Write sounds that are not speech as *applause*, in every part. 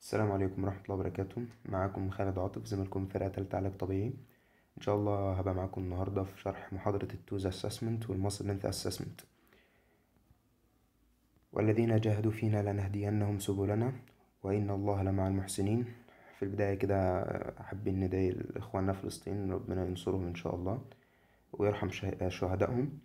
السلام عليكم ورحمة الله وبركاته معاكم خالد عاطف زميلكم فرقة تالتة علاج طبيعي إن شاء الله هبقى معاكم النهاردة في شرح محاضرة التوز أسسمنت والمصر لينث أسسمنت والذين جاهدوا فينا لنهدينهم سبلنا وإن الله لمع المحسنين في البداية كده حابين ندعي لإخواننا فلسطين ربنا ينصرهم إن شاء الله ويرحم شهدائهم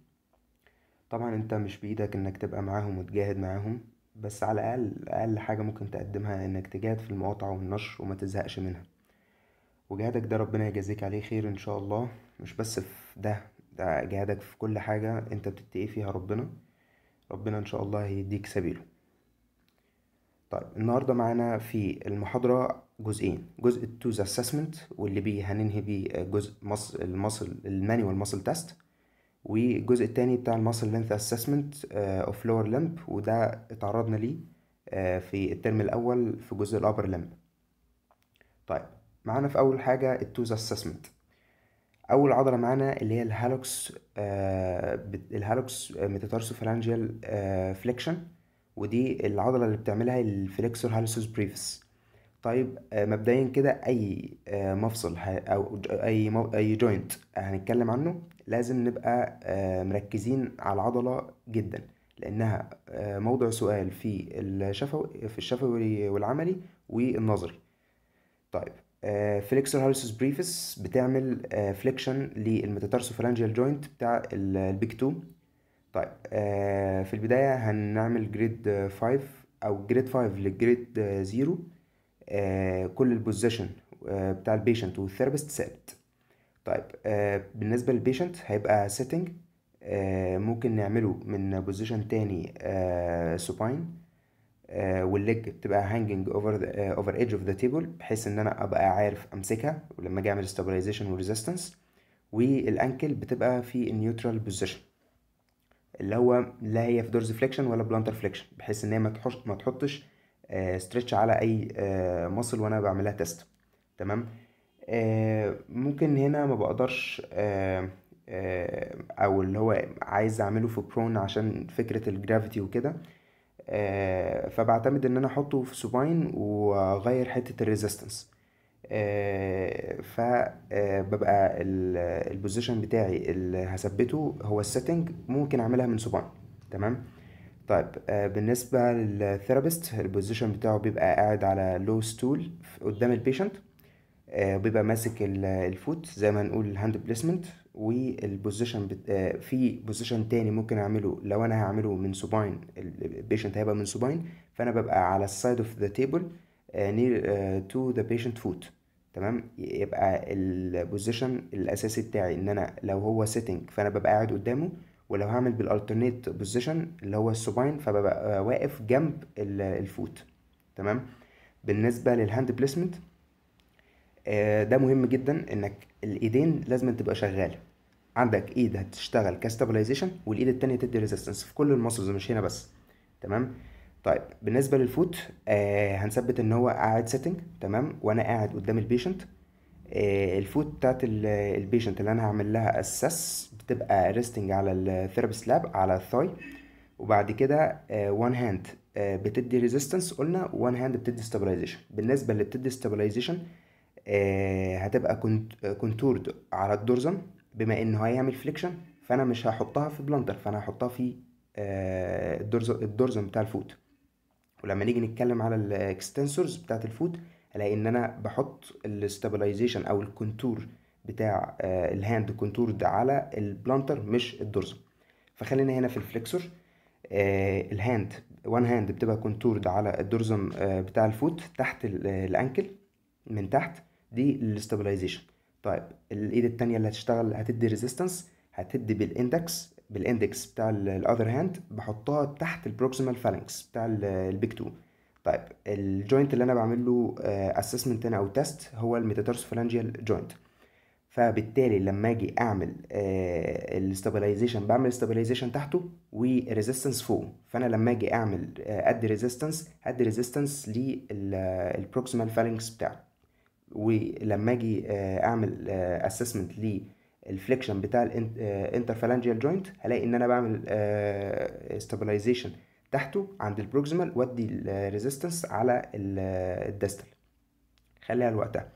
طبعا انت مش بإيدك انك تبقى معاهم وتجاهد معاهم بس على الأقل أقل حاجة ممكن تقدمها إنك تجاهد في المقاطعة والنشر وما تزهقش منها وجهادك ده ربنا يجازيك عليه خير إن شاء الله مش بس في ده ده جهادك في كل حاجة أنت بتتقي فيها ربنا ربنا إن شاء الله هيديك سبيله طيب النهاردة معانا في المحاضرة جزئين جزء التوز اسسمنت واللي بيه هننهي بيه جزء المصل المانيوال مصل تيست والجزء التاني بتاع المصل لينث اسسمنت اوف لور لمب وده اتعرضنا ليه آه، في الترم الاول في جزء الابر لمب طيب معانا في اول حاجه التوز اسسمنت اول عضله معانا اللي هي الهالوكس آه الهالوكس ميتاتارسو آه فليكشن ودي العضله اللي بتعملها الفليكسور هالوسوس بريفس طيب آه، مبدئيا كده اي آه، مفصل او اي اي جوينت هنتكلم عنه لازم نبقى آه، مركزين على العضلة جدا لأنها آه، موضع سؤال في الشفوي في الشفوي والعملي والنظري طيب فليكسر هالسوس بريفس بتعمل فليكشن فرانجيال جوينت بتاع البيك 2 طيب آه، في البداية هنعمل جريد 5 أو جريد 5 لجريد 0 كل البوزيشن بتاع البيشنت والثيرابيست ثابت طيب آه بالنسبة للبيشنت هيبقى سيتنج آه ممكن نعمله من بوزيشن تاني آه سوباين آه والليج بتبقى هانجنج اوفر اوفر ايدج اوف ذا تيبل بحيث ان انا ابقى عارف امسكها ولما اجي اعمل ستابلايزيشن وريزيستنس والانكل بتبقى في النيوترال بوزيشن اللي هو لا هي في دورز فليكشن ولا بلانتر فليكشن بحيث ان هي ما تحطش ستريتش آه، على اي مصل آه، وانا بعملها تيست تمام آه، ممكن هنا ما بقدرش آه، آه، او اللي هو عايز اعمله في برون عشان فكرة الجرافيتي وكده فبعتمد ان انا احطه في سوباين واغير حتة الريزيستنس فببقى البوزيشن بتاعي اللي هثبته هو السيتنج ممكن اعملها من سوباين تمام طيب بالنسبة للثيرابيست البوزيشن بتاعه بيبقى قاعد على لو ستول قدام البيشنت آه، بيبقى ماسك الفوت زي ما نقول الهاند بليسمنت والبوزيشن بت... آه، في بوزيشن تاني ممكن اعمله لو انا هعمله من سوباين البيشنت هيبقى من سوباين فانا ببقى على السايد اوف ذا تيبل نير تو ذا بيشنت فوت تمام يبقى البوزيشن الاساسي بتاعي ان انا لو هو سيتنج فانا ببقى قاعد قدامه ولو هعمل بالالترنيت بوزيشن اللي هو السوباين فببقى واقف جنب الفوت تمام بالنسبه للهاند بليسمنت آه، ده مهم جدا انك الايدين لازم تبقى شغاله عندك ايد هتشتغل كاستابلايزيشن والايد التانية تدي ريزيستنس في كل المسلز مش هنا بس تمام طيب بالنسبه للفوت آه هنثبت ان هو قاعد سيتنج تمام وانا قاعد قدام البيشنت آه الفوت بتاعت البيشنت اللي انا هعمل لها اساس بتبقى ريستنج على الثيرابيست لاب على الثاي وبعد كده وان آه، هاند آه، بتدي ريزيستنس قلنا وان هاند بتدي ستابلايزيشن بالنسبه اللي بتدي ستابلايزيشن آه، هتبقى كونتورد على الدورزم بما انه هيعمل فليكشن فانا مش هحطها في بلانتر فانا هحطها في آه، الدورزم بتاع الفوت ولما نيجي نتكلم على الاكستنسورز بتاعه الفوت الاقي ان انا بحط الاستابلايزيشن او الكونتور بتاع الهاند كونتور ده على البلانتر مش الدورزم فخلينا هنا في الفليكسور الهاند وان هاند بتبقى كونتورد على الدورزم آه، بتاع الفوت تحت الانكل من تحت دي الاستابلايزيشن طيب الايد الثانيه اللي هتشتغل هتدي ريزيستنس هتدي بالاندكس بالاندكس بتاع الاذر هاند بحطها تحت البروكسيمال فالانكس بتاع البيك 2 طيب الجوينت اللي انا بعمل له اسسمنت هنا او تيست هو الميتاتارس فالانجيال جوينت فبالتالي لما اجي اعمل آه، الاستابلايزيشن بعمل استابلايزيشن تحته وريزيستنس فوق فانا لما اجي اعمل آه، ادي ريزيستنس ادي ريزيستنس للبروكسيمال فالانكس بتاعه ولما اجي آه، اعمل اسسمنت آه، للفليكشن بتاع الانترفالانجيال جوينت آه، هلاقي ان انا بعمل استابلايزيشن تحته عند البروكسيمال وادي الريزيستنس على الدستال خليها لوقتها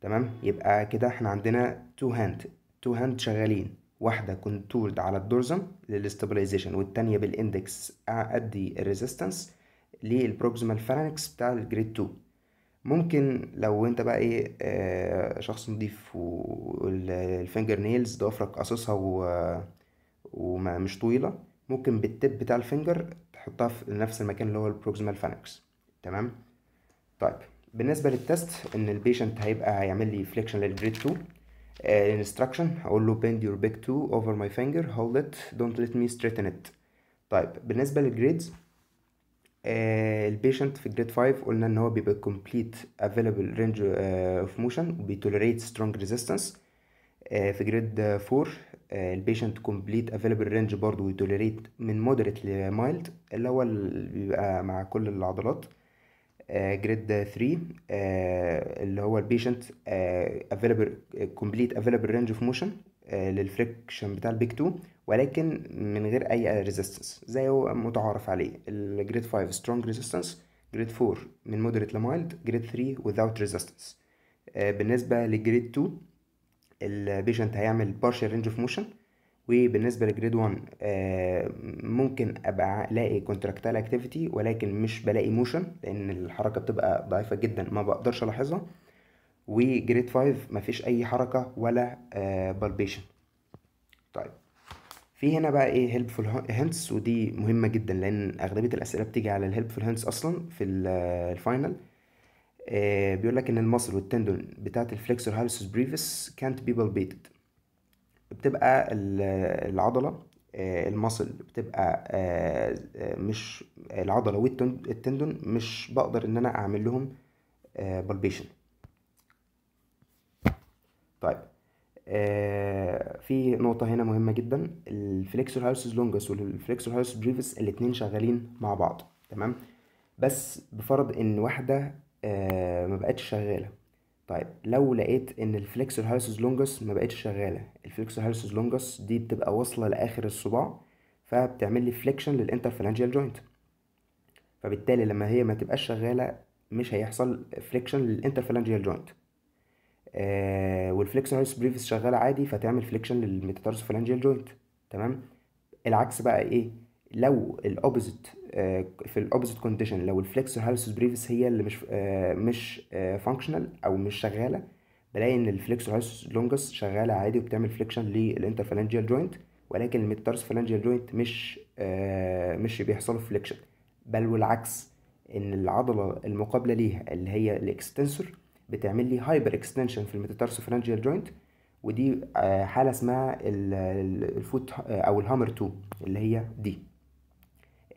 تمام يبقى كده احنا عندنا تو هاند تو هاند شغالين واحده كونتورد على الدورزم للاستابلايزيشن والتانيه بالاندكس ادي الريزيستنس للبروكسيمال فالانكس بتاع الجريد 2 ممكن لو انت بقى ايه آه، شخص نضيف والفينجر نيلز ضوافرك قصصها ومش طويلة ممكن بالتب بتاع الفينجر تحطها في نفس المكان اللي هو البروكسيمال فانكس تمام طيب بالنسبة للتست ان البيشنت هيبقى هيعمل لي فليكشن للجريد 2 الانستراكشن هقول له bend your big toe over my finger hold it don't let me straighten it طيب بالنسبة للجريدز آه، البيشنت في جريد 5 قلنا ان هو بيبقى كومبليت افيلبل رينج اوف موشن وبيتولريت سترونج ريزيستنس في جريد 4 البيشنت كومبليت افيلبل رينج برضه ويتولريت من مودريت لمايلد اللي هو اللي بيبقى مع كل العضلات جريد آه، 3 آه، اللي هو البيشنت افيلبل كومبليت افيلبل رينج اوف موشن للفريكشن بتاع البيك 2 ولكن من غير أي ريزيستنس زي هو متعارف عليه الجريد 5 سترونج ريزيستنس جريد 4 من مودريت لمايلد جريد 3 without resistance آه، بالنسبة لجريد 2 البيشنت هيعمل partial range of motion وبالنسبة لجريد 1 آه، ممكن أبقى ألاقي كونتراكتال اكتيفيتي ولكن مش بلاقي موشن لأن الحركة بتبقى ضعيفة جدا ما بقدرش ألاحظها وجريد 5 مفيش أي حركة ولا بالبيشن آه، طيب في هنا بقى ايه هيلبفول هانتس ودي مهمه جدا لان اغلبيه الاسئله بتيجي على الهيلبفول هانتس اصلا في الفاينل آه،, آه بيقول لك ان المصل والتندون بتاعه الفليكسور هالسوس بريفس كانت بي بالبيتد بتبقى آه، العضله آه المصل بتبقى آه, آه، مش العضله والتندون مش بقدر ان انا اعمل لهم بالبيشن طيب في نقطة هنا مهمة جدا الفليكسور هاوسز لونجس والفليكسور هايسوس بريفس الاتنين شغالين مع بعض تمام بس بفرض ان واحدة آه ما بقتش شغالة طيب لو لقيت ان الفليكسور هاوسز لونجس ما بقتش شغالة الفليكسور هاوسز لونجس دي بتبقى واصلة لاخر الصباع فبتعمل لي فليكشن للانترفالانجيال جوينت فبالتالي لما هي ما تبقاش شغالة مش هيحصل فليكشن للانترفالانجيال جوينت والفليكسر والفليكسور هايس بريفيس شغاله عادي فتعمل فليكشن فالانجيال جوينت تمام العكس بقى ايه لو الاوبوزيت آه، في الاوبوزيت كونديشن لو الفليكسر هايس بريفس هي اللي مش آه، مش فانكشنال آه، او مش شغاله بلاقي ان الفليكسر هايس لونجس شغاله عادي وبتعمل فليكشن للانترفالانجيال جوينت ولكن فالانجيال جوينت مش مش بيحصل فليكشن بل والعكس ان العضله المقابله ليها اللي هي الاكستنسور بتعمل لي هايبر اكستنشن في الميتاتارسوفرنجيال جوينت ودي آه، حاله اسمها الفوت آه، او الهامر 2 اللي هي دي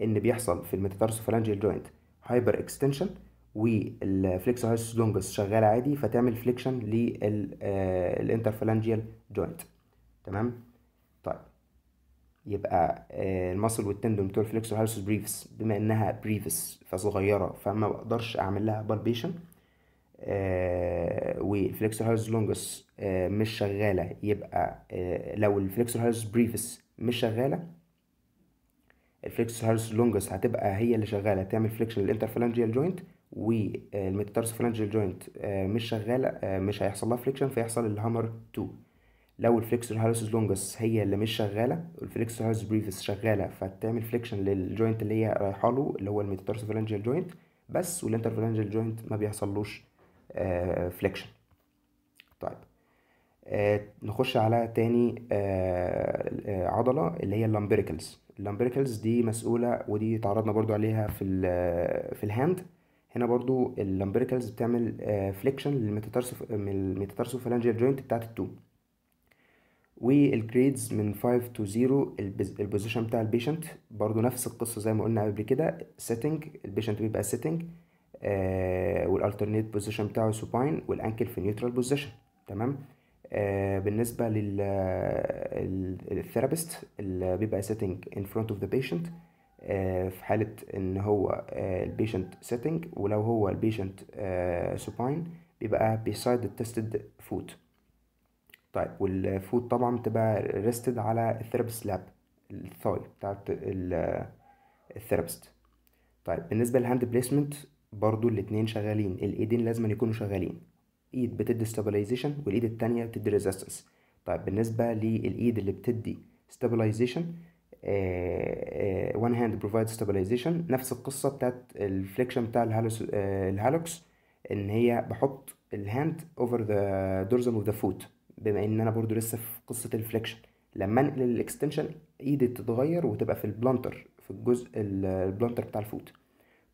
ان بيحصل في الميتاتارسوفرنجيال جوينت هايبر اكستنشن والفليكس هايس لونجس شغال عادي فتعمل فليكشن للانترفالانجيال جوينت تمام طيب يبقى آه، المصل والتندون بتوع الفليكسور هايسوس بريفس بما انها بريفس فصغيره فما بقدرش اعمل لها بالبيشن آه، والفليكسور هايرس لونجس آه، مش شغاله يبقى آه، لو الفليكسور هايرس بريفس مش شغاله الفليكسور هايرس لونجس هتبقى هي اللي شغاله تعمل فليكشن للانترفالانجيال جوينت والميتاتارسفالانجيال جوينت مش شغاله مش هيحصل لها فليكشن فيحصل الهامر 2 لو الفليكسور هايرس لونجس هي اللي مش شغاله والفليكسور هايرس بريفس شغاله فتعمل فليكشن للجوينت اللي هي رايحه له اللي هو الميتاتارسفالانجيال جوينت بس والانترفالانجيال جوينت ما بيحصلوش فليكشن آه، طيب آه، نخش على تاني آه، عضلة اللي هي اللامبريكلز اللامبريكلز دي مسؤولة ودي تعرضنا برضو عليها في الـ في الهاند هنا برضو اللامبريكلز بتعمل آه فليكشن فالانجيال جوينت بتاعت التوم والجريدز من 5 تو 0 البوزيشن بتاع البيشنت برضو نفس القصة زي ما قلنا قبل كده سيتنج البيشنت بيبقى سيتنج آه، والالترنيت بوزيشن بتاعه سوباين والانكل في نيوترال بوزيشن تمام آه بالنسبه للثيرابيست آه، اللي بيبقى سيتنج ان فرونت اوف ذا بيشنت في حاله ان هو آه، البيشنت سيتنج ولو هو البيشنت سوباين بيبقى بيسايد التستد فوت طيب والفوت طبعا بتبقى ريستد على الثيرابيست لاب الثاي بتاعت الثيرابيست طيب بالنسبه للهاند بليسمنت برضو الاتنين شغالين الايدين لازم يكونوا شغالين ايد بتدي stabilization والايد التانية بتدي resistance طيب بالنسبة للايد اللي بتدي stabilization آه هاند آه، one hand provides stabilization نفس القصة بتاعت الفليكشن بتاع الهالوس آه، الهالوكس ان هي بحط الهاند اوفر ذا دورزم اوف ذا فوت بما ان انا برضو لسه في قصة الفليكشن لما انقل الاكستنشن ايدي تتغير وتبقى في البلانتر في الجزء البلانتر بتاع الفوت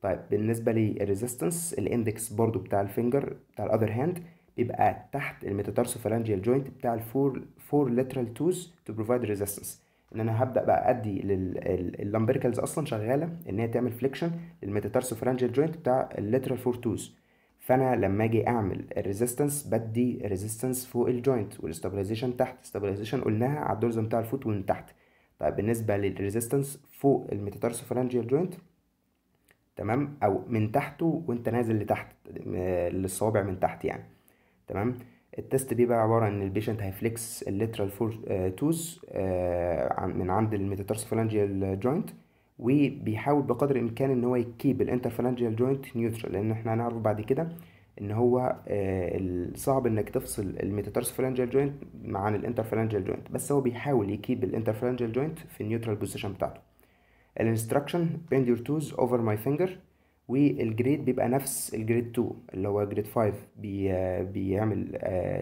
طيب بالنسبة للريزيستنس الاندكس برضو بتاع الفينجر بتاع الاذر هاند بيبقى تحت الميتاتارسوفالانجيال جوينت بتاع الفور فور لاترال توز تو بروفايد ريزيستنس ان انا هبدا بقى ادي لللامبركلز اصلا شغاله ان هي تعمل فليكشن للميتاتارسوفالانجيال جوينت بتاع اللاترال فور توز فانا لما اجي اعمل الريزيستنس بدي ريزيستنس فوق الجوينت والاستابلايزيشن تحت استابلايزيشن قلناها على الدورزم بتاع الفوت ومن تحت طيب بالنسبه للريزيستنس فوق الميتاتارسوفالانجيال جوينت تمام او من تحته وانت نازل لتحت آه، للصوابع من تحت يعني تمام التست بيبقى عباره ان البيشنت هيفليكس الليترال فور آه، توز آه، من عند الميتاتارسفالانجيال جوينت وبيحاول بقدر الامكان ان هو يكيب الانترفالانجيال جوينت نيوترال لان احنا هنعرف بعد كده ان هو صعب انك تفصل الميتاتارسفالانجيال جوينت عن الانترفالانجيال جوينت بس هو بيحاول يكيب الانترفالانجيال جوينت في النيوترال بوزيشن بتاعته الانستراكشن bend your toes over my finger والجريد بيبقى نفس الجريد 2 اللي هو جريد 5 بي بيعمل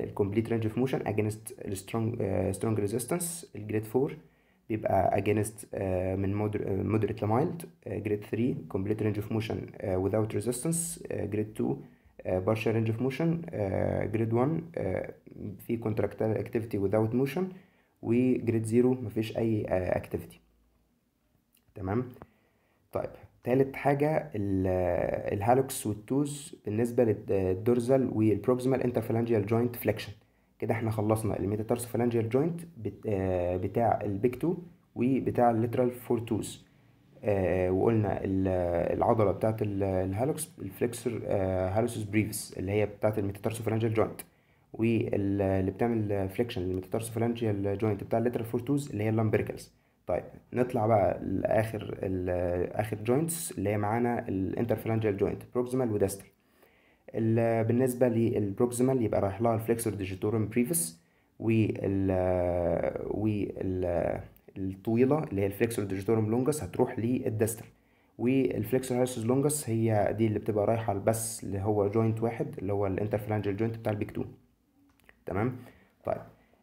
الكومبليت رينج اوف موشن اجينست السترونج سترونج ريزيستنس الجريد 4 بيبقى اجينست آه، من مودريت لمايلد جريد 3 كومبليت رينج اوف موشن without ريزيستنس جريد 2 partial range of motion جريد آه، 1 آه، في contractile activity without motion وجريد 0 مفيش اي activity تمام طيب تالت حاجة الهالوكس والتوز بالنسبة للدورزال والبروكسيمال انترفالانجيال جوينت فليكشن كده احنا خلصنا الميتاتارسو فالانجيال جوينت بتاع البيك 2 وبتاع الليترال فور توز وقلنا العضلة بتاعت الهالوكس الفليكسر آه هالوسس بريفس اللي هي بتاعت فالانجيال جوينت واللي بتعمل فليكشن الميتاتارسو فالانجيال جوينت بتاع الليترال فور توز اللي هي اللامبريكالز طيب نطلع بقى لاخر اخر جوينتس اللي هي معانا الانترفرنجال جوينت بروكسيمال وديستال بالنسبه للبروكسيمال يبقى رايح لها الفليكسور ديجيتورم بريفس وال وال الطويله اللي هي الفليكسور ديجيتورم لونجس هتروح للديستال والفليكسور هايسوس لونجس هي دي اللي بتبقى رايحه بس اللي هو جوينت واحد اللي هو الانترفرنجال جوينت بتاع البيك 2 تمام طيب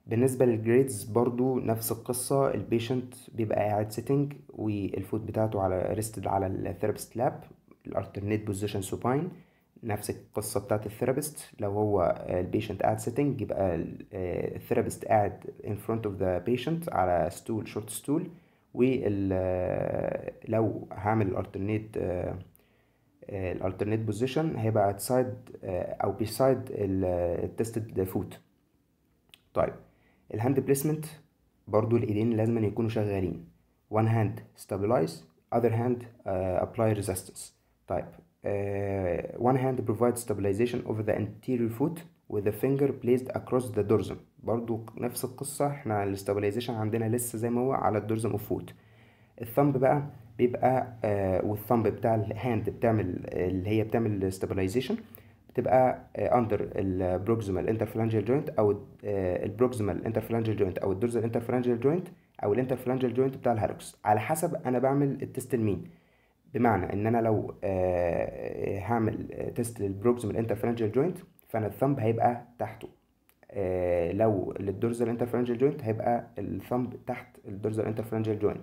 بالنسبة للجريدز برضو نفس القصة البيشنت بيبقى قاعد سيتنج والفوت بتاعته على ريستد على الثيرابيست لاب الالترنيت بوزيشن سوباين نفس القصة بتاعت الثيرابيست لو هو البيشنت قاعد سيتنج يبقى الثيرابيست آه، قاعد in front of the patient على ستول شورت ستول ولو هعمل الالترنيت الالترنيت بوزيشن هيبقى سايد آه، او بيسايد التستد فوت طيب الهاند بليسمنت برضو الايدين لازم يكونوا شغالين one hand stabilize other hand uh, apply resistance طيب uh, one hand provides stabilization over the anterior foot with the finger placed across the dorsum برضو نفس القصة احنا الاستابلايزيشن عندنا لسه زي ما هو على الدورزم اوف فوت الثمب بقى بيبقى آه والثمب بتاع الهاند بتعمل اللي هي بتعمل stabilization بتبقى اندر آه، البروكسيمال انترفلانجيال جوينت او آه، البروكسيمال انترفلانجيال جوينت او الدورزال انترفلانجيال جوينت او الانترفلانجيال جوينت بتاع الهالوكس على حسب انا بعمل التيست لمين بمعنى ان انا لو آه، هعمل تيست للبروكسيمال انترفلانجيال جوينت فانا الثمب هيبقى تحته لو للدورزال انترفلانجيال جوينت هيبقى الثمب تحت الدورزال انترفلانجيال جوينت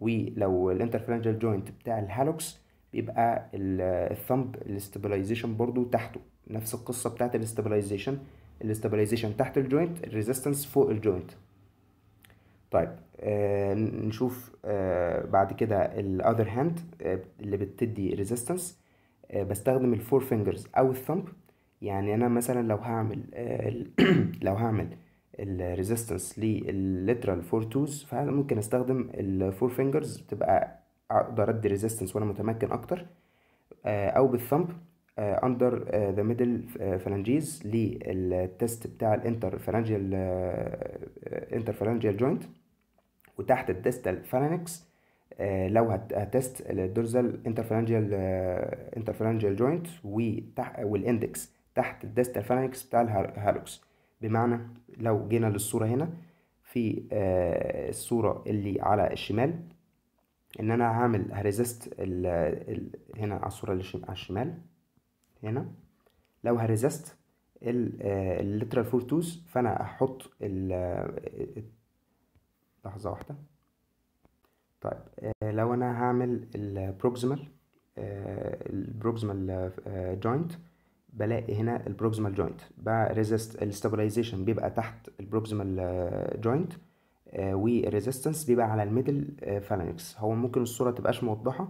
ولو الانترفلانجيال جوينت بتاع الهالوكس بيبقى الثمب الاستابلايزيشن برضو تحته نفس القصة بتاعت الاستابلايزيشن الاستابلايزيشن تحت الجوينت الريزيستنس فوق الجوينت طيب آه نشوف آه بعد كده الاذر هاند آه اللي بتدي ريزيستنس آه بستخدم الفور فينجرز او الثمب يعني انا مثلا لو هعمل آه *clears throat* لو هعمل الريزيستنس للليترال فور توز فممكن استخدم الفور فينجرز بتبقى اقدر ادي ريزيستنس وانا متمكن اكتر آه، او بالثمب اندر ذا ميدل فالانجيز للتست بتاع الانتر فالانجيال انتر فالانجيال جوينت وتحت الديستال فالانكس آه، لو هتست الدورزال انتر انترفالانجيال جوينت والاندكس تحت الديستال فالانكس بتاع الهالوكس بمعنى لو جينا للصورة هنا في آه، الصورة اللي على الشمال ان انا هعمل هريزست ال هنا على الصوره اللي على الشمال هنا لو هريزست ال الليترال فور توز فانا هحط ال آه، لحظه واحده طيب آه، لو انا هعمل البروكسيمال البروكسيمال جوينت بلاقي هنا البروكسيمال جوينت بقى ريزست الستابلايزيشن بيبقى تحت البروكسيمال جوينت والريزيستنس آه، بيبقى على الميدل فالانكس آه، هو ممكن الصوره متبقاش موضحه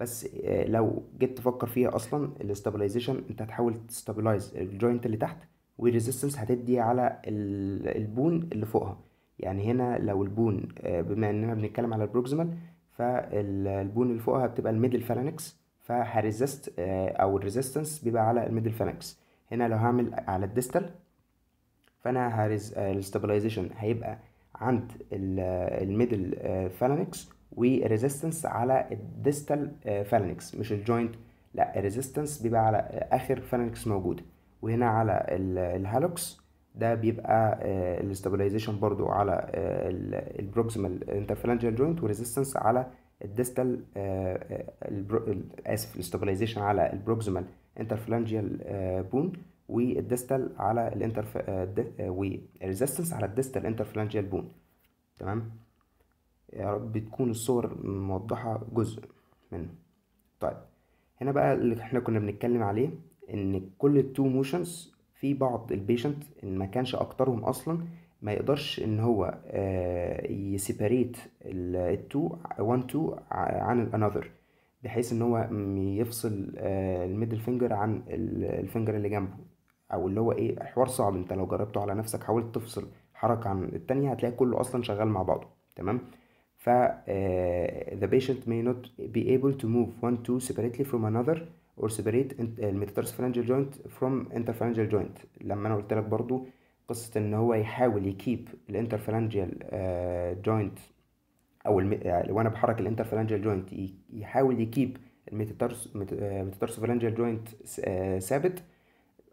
بس آه، لو جيت تفكر فيها اصلا الاستابلايزيشن انت هتحاول تستابلايز الجوينت اللي تحت والريزيستنس هتدي على البون اللي فوقها يعني هنا لو البون بما اننا بنتكلم على البروكسيمال فالبون اللي فوقها بتبقى الميدل فالانكس فهريزيست او الريزيستنس بيبقى على الميدل فالانكس هنا لو هعمل على الديستال فانا هريز الاستابلايزيشن هيبقى عند الميدل فالانكس وريزيستنس على الديستال فالانكس آه، مش الجوينت لا الريزيستنس بيبقى على اخر فالانكس موجوده وهنا على الهالوكس ده بيبقى آه، الاستابيلايزيشن برضو على البروكسيمال انترفالانجيال جوينت وريزيستنس على الديستال آه، اسف الاستابيلايزيشن على البروكسيمال انترفالانجيال بون والديستال على الانترف آه، آه، والريزستنس على الديستال انترفلانجيال بون تمام يا رب تكون الصور موضحة جزء منه طيب هنا بقى اللي احنا كنا بنتكلم عليه ان كل التو موشنز في بعض البيشنت ان ما كانش اكترهم اصلا ما يقدرش ان هو آه، يسيبريت التو وان تو عن الانذر بحيث ان هو يفصل الميدل فينجر عن الفينجر اللي جنبه او اللي هو ايه حوار صعب انت لو جربته على نفسك حاولت تفصل حركه عن التانية هتلاقي كله اصلا شغال مع بعضه تمام ف آه، the patient may not be able to move one two separately from another or separate آه، metatarsophalangeal joint from interphalangeal joint لما انا قلت لك برضو قصة ان هو يحاول يكيب uh, joint او وانا بحرك الانترفالانجيال جوينت يحاول يكيب الميتاتارس فالانجيال جوينت ثابت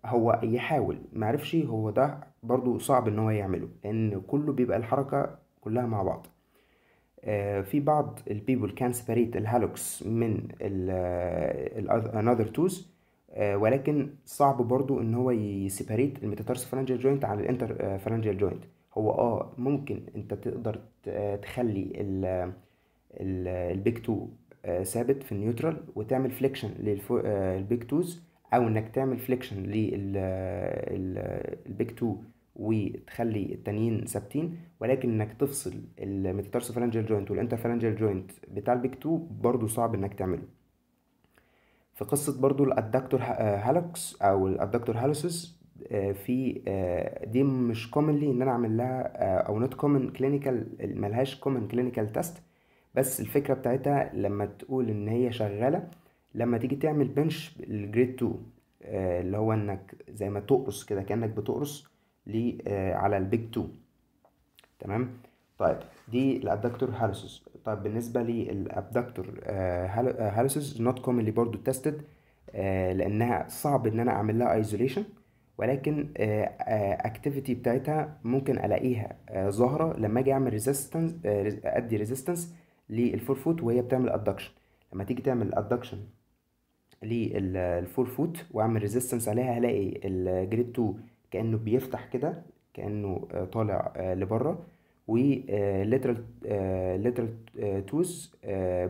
هو يحاول معرفش هو ده برضو صعب ان هو يعمله لان كله بيبقى الحركة كلها مع بعض آه، في بعض البيبول كان سبريت الهالوكس من الانذر آه، توز آه، ولكن صعب برضو ان هو يسيبريت الميتاتارس فلانجيال جوينت عن الانتر فلانجيال جوينت هو اه ممكن انت تقدر تخلي ال البيك تو ثابت في النيوترال وتعمل فليكشن للبيك 2 او انك تعمل فليكشن للبيك 2 وتخلي التانيين ثابتين ولكن انك تفصل الميتاتارسوفالانجيال جوينت والانترفالانجيال جوينت بتاع البيك 2 برضه صعب انك تعمله في قصة برضو الادكتور آه، هالوكس او الادكتور هالوسس آه، في آه، دي مش كومنلي ان انا اعمل لها او نوت كومن كلينيكال ملهاش كومن كلينيكال تيست بس الفكرة بتاعتها لما تقول ان هي شغالة لما تيجي تعمل بنش الجريد 2 اللي هو انك زي ما تقرص كده كانك بتقرص لي آه، على البيج 2 تمام طيب دي الابدكتور هالوسز طيب بالنسبه للابدكتور هالوسز نوت كومنلي برضو تيستد لانها صعب ان انا اعمل لها ايزوليشن ولكن اكتيفيتي آه، آه، بتاعتها ممكن الاقيها ظاهره لما اجي اعمل ريزيستنس ادي ريزيستنس للفور فوت وهي بتعمل ادكشن لما تيجي تعمل ادكشن للفور فوت واعمل ريزيستنس عليها هلاقي الجريد 2 كانه بيفتح كده كانه آه، طالع آه، لبره والليترال ليترال توز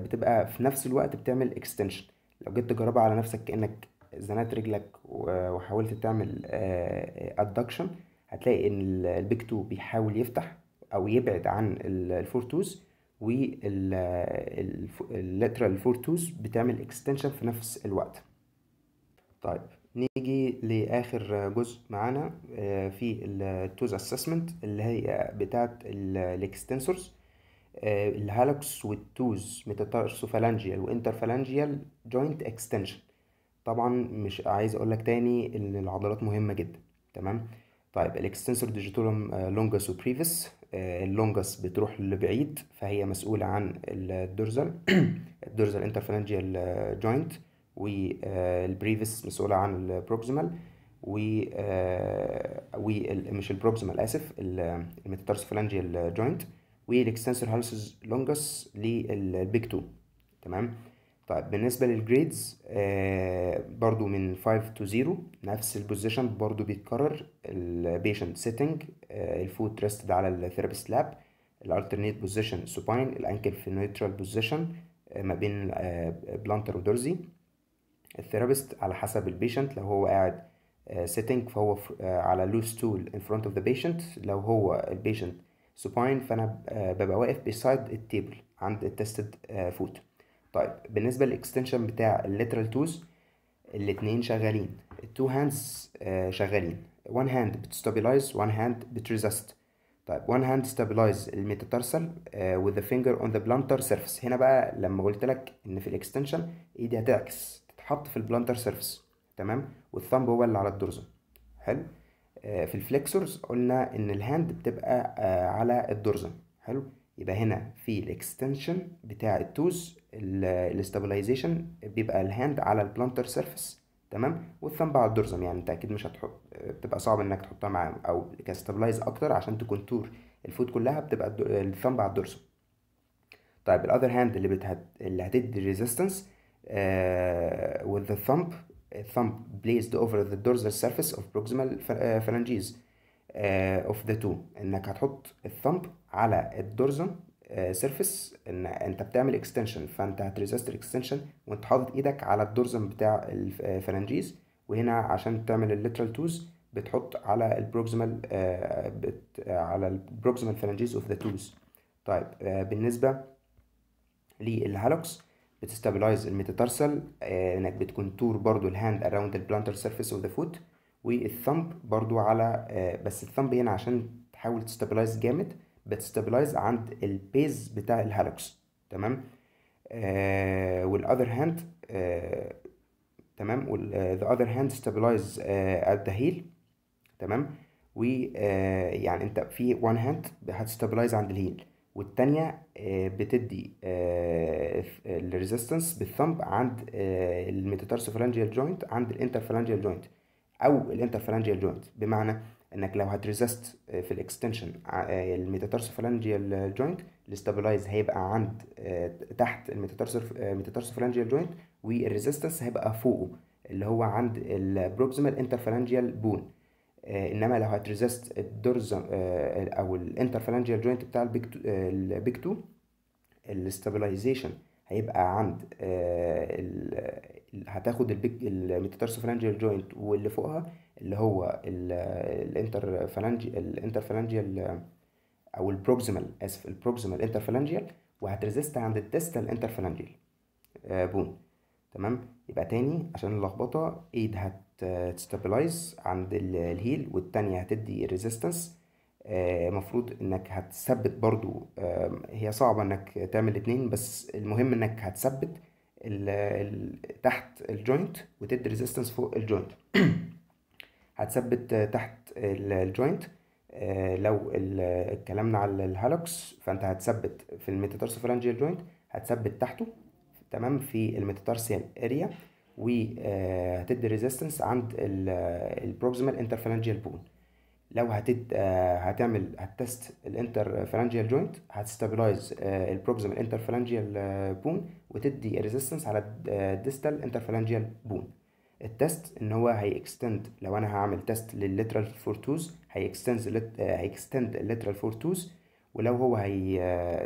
بتبقى في نفس الوقت بتعمل اكستنشن لو جيت تجربها على نفسك كانك زنقت رجلك وحاولت تعمل ادكشن آه، هتلاقي ان البيك 2 بيحاول يفتح او يبعد عن الفور توز واللاترال فورتوس بتعمل اكستنشن في نفس الوقت طيب نيجي لاخر جزء معانا آه، في التوز اسسمنت اللي هي بتاعه الاكستنسورز الهالوكس والتوز ميتاتارسوفالانجيال وانترفالانجيال جوينت اكستنشن طبعا مش عايز اقول لك تاني ان العضلات مهمه جدا تمام طيب الاكستنسور ديجيتولوم لونجاس وبريفس آه، اللونجس بتروح لبعيد فهي مسؤولة عن الدرزل الدرزل انترفلانجيال جوينت والبريفس مسؤولة عن البروكسيمال و آه، مش البروكسيمال اسف الميتاتارسفلانجيال جوينت والاكستنسور هالسز لونجس للبيج تو تمام طيب بالنسبة للجريدز آه برضو من 5 to 0 نفس البوزيشن برضو بيتكرر البيشنت سيتنج آه الفوت ريستد على الثيرابيست لاب الالترنيت بوزيشن سوباين الانكل في نيوترال بوزيشن آه ما بين بلانتر ودورزي الثيرابيست على حسب البيشنت لو هو قاعد سيتنج آه، فهو آه، على لوس تول ان فرونت اوف ذا patient لو هو البيشنت سوباين فانا آه، ببقى واقف بيسايد التيبل عند التستد فوت طيب بالنسبة للاكستنشن بتاع الليترال توز الاتنين شغالين التو آه، هاندز شغالين وان هاند بتستابلايز وان هاند بتريزست طيب وان هاند ستابلايز الميتاتارسل with the finger on the plantar surface هنا بقى لما قلت لك ان في الاكستنشن ايدي هتعكس تتحط في البلانتر سيرفيس تمام والثمب هو اللي على الدرزن حلو آه، في الفليكسورز قلنا ان الهاند بتبقى آه، على الدرزن حلو يبقى هنا في الاكستنشن بتاع التوز الاستابلايزيشن بيبقى الهاند على البلانتر سيرفيس تمام والثمب على الدرزم يعني انت اكيد مش هتحط بتبقى صعب انك تحطها مع او كاستابلايز اكتر عشان تكونتور الفود كلها بتبقى الثمب على الدرزم طيب الاذر هاند اللي بتهد... اللي هتدي ريزيستنس آه، with the thumb thumb placed over the dorsal surface of proximal آه، phalanges آه، of the two انك هتحط الثمب على الدرزم سيرفيس ان انت بتعمل اكستنشن فانت هتريزست الاكستنشن وانت حاطط ايدك على الدورزم بتاع الفرنجيز آه، وهنا عشان تعمل الليترال توز بتحط على البروكسيمال آه، آه، على البروكسيمال فرنجيز اوف ذا توز طيب بالنسبه للهالوكس بتستابلايز الميتاتارسال انك بتكونتور برضو الهاند اراوند البلانتر سيرفيس اوف ذا فوت والثمب برضو على بس الثمب هنا عشان تحاول تستابلايز جامد بتستابلايز عند البيز بتاع الهالوكس تمام آه والاذر هاند آه تمام والذا اذر هاند ستابلايز ات ذا هيل تمام و آه يعني انت في وان هاند هتستابلايز عند الهيل والتانية آه، بتدي آه، الريزيستنس بالثمب عند آه، الميتاتارسوفالانجيال جوينت عند الانترفالانجيال جوينت او الانترفالانجيال جوينت بمعنى انك لو هتريزست آه، في الاكستنشن آه، الميتاتارسوفالانجيال جوينت الاستابلايز هيبقى عند آه، تحت الميتاتارسوفالانجيال جوينت والريزستنس هيبقى فوقه اللي هو عند البروكسيمال انترفالانجيال بون انما لو هتريزست الدرز او الانترفالانجيال جوينت بتاع البيك 2 الاستابلايزيشن هيبقى عند آه، هتاخد البيج الميتاتارسوفلانجيال جوينت واللي فوقها اللي هو الانتر فلانجيال الانتر فلانجيال او البروكسيمال اسف البروكسيمال انتر فلانجيال وهترزست عند الديستال انتر فلانجيال آه، بون تمام يبقى تاني عشان اللخبطه ايد هتستابلايز آه، عند الهيل والتانيه هتدي الريزيستنس آه، المفروض انك هتثبت برضو آه، هي صعبة انك تعمل الاتنين بس المهم انك هتثبت تحت الجوينت وتدي ريزيستنس فوق الجوينت *clears throat* هتثبت تحت الجوينت آه، لو اتكلمنا على الهالوكس فانت هتثبت في الميتاتارسوفرانجيال جوينت هتثبت تحته تمام في الميتاتارسيال اريا وهتدي ريزيستنس عند البروكسيمال انترفرانجيال بون لو هتد آه، هتعمل هتست الانتر فلانجيال جوينت هتستابلايز آه، البروكسيم الانتر فلانجيال آه، بون وتدي ريزيستنس على الديستال انتر فلانجيال بون التست ان هو هيكستند لو انا هعمل تست للليترال فورتوز هيكستند هيكستند الليترال فورتوز ولو هو هي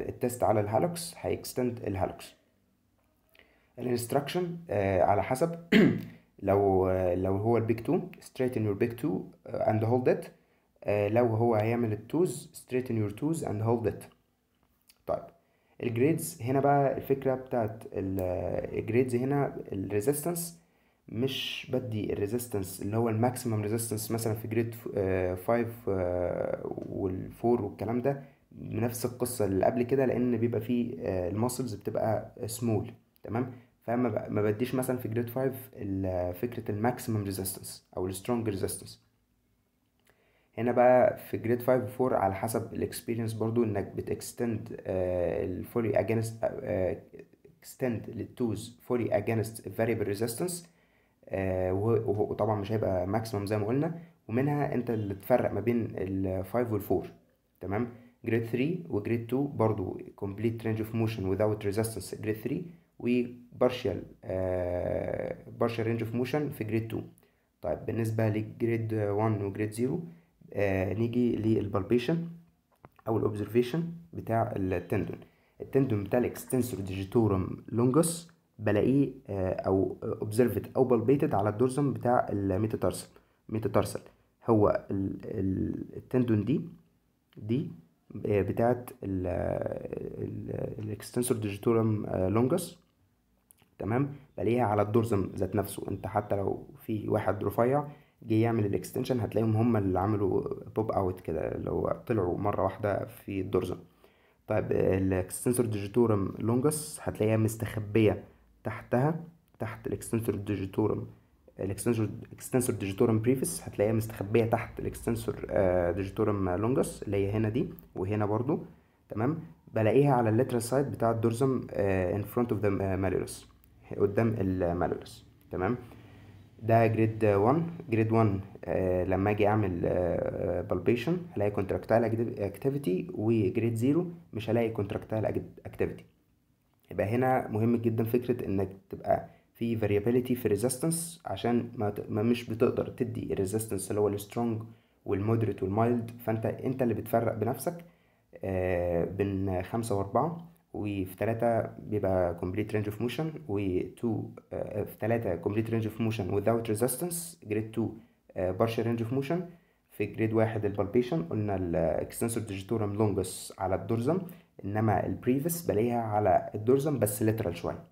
التست على الهالوكس هيكستند الهالوكس الانستراكشن على حسب *coughs* لو لو هو البيك 2 straighten your big 2 and hold it آه، لو هو هيعمل التوز straighten your toes and hold it طيب الجريدز هنا بقى الفكرة بتاعت الجريدز آه، هنا الريزيستنس مش بدي الريزيستنس اللي هو الماكسيمم ريزيستنس مثلا في جريد 5 والفور والكلام ده بنفس القصة اللي قبل كده لأن بيبقى فيه آه، المسلز بتبقى سمول تمام فما بديش مثلا في جريد 5 فكرة الماكسيمم ريزيستنس أو السترونج ريزيستنس هنا بقى في جريد 5 و 4 على حسب الاكسبيرينس برضو انك بتكستند الفولي اجينست extend للتوز فولي اجينست variable resistance آه، وطبعا مش هيبقى ماكسيمم زي ما قلنا ومنها انت اللي تفرق ما بين ال 5 وال 4 تمام جريد 3 وجريد 2 برضو complete range of motion without resistance جريد 3 وبارشال بارشال رينج اوف موشن في جريد 2 طيب بالنسبه لجريد 1 وجريد 0 آه نيجي للبالبيشن او الاوبزرفيشن بتاع التندون التندون بتاع الاكستنسور ديجيتورم لونجوس بلاقيه آه او اوبزرفت او بالبيتد على الدورزم بتاع الميتاتارسل ميتاتارسل هو التندون دي دي آه، بتاعت الاكستنسور ديجيتورم لونجوس تمام بلاقيها على الدورزم ذات نفسه انت حتى لو في واحد رفيع جه يعمل الاكستنشن هتلاقيهم هم اللي عملوا بوب اوت كده اللي هو طلعوا مره واحده في الدرزه طيب الاكستنسور ديجيتورم لونجس هتلاقيها مستخبيه تحتها تحت الاكستنسور ديجيتورم الاكستنسور اكستنسور ديجيتورم بريفيس هتلاقيها مستخبيه تحت الاكستنسور ديجيتورم لونجس اللي هي هنا دي وهنا برضو تمام بلاقيها على اللتر سايد بتاع الدرزم ان فرونت اوف ذا مالورس قدام المالورس تمام ده جريد 1 جريد 1 لما اجي اعمل بالبيشن آه، هلاقي كونتراكتايل اكتيفيتي وجريد 0 مش هلاقي كونتراكتايل اكتيفيتي يبقى هنا مهم جدا فكره انك تبقى في فاريابيليتي في ريزيستنس عشان ما, مش بتقدر تدي الريزيستنس اللي هو السترونج والمودريت والمايلد فانت انت اللي بتفرق بنفسك بين آه، بين خمسة وأربعة وفي ثلاثة بيبقى complete range of motion و two في ثلاثة complete range of motion without resistance grade two partial range of motion في جريد واحد palpation قلنا extensor digitorum longus على الدورزم انما previous بلاقيها على الدورزم بس lateral شوية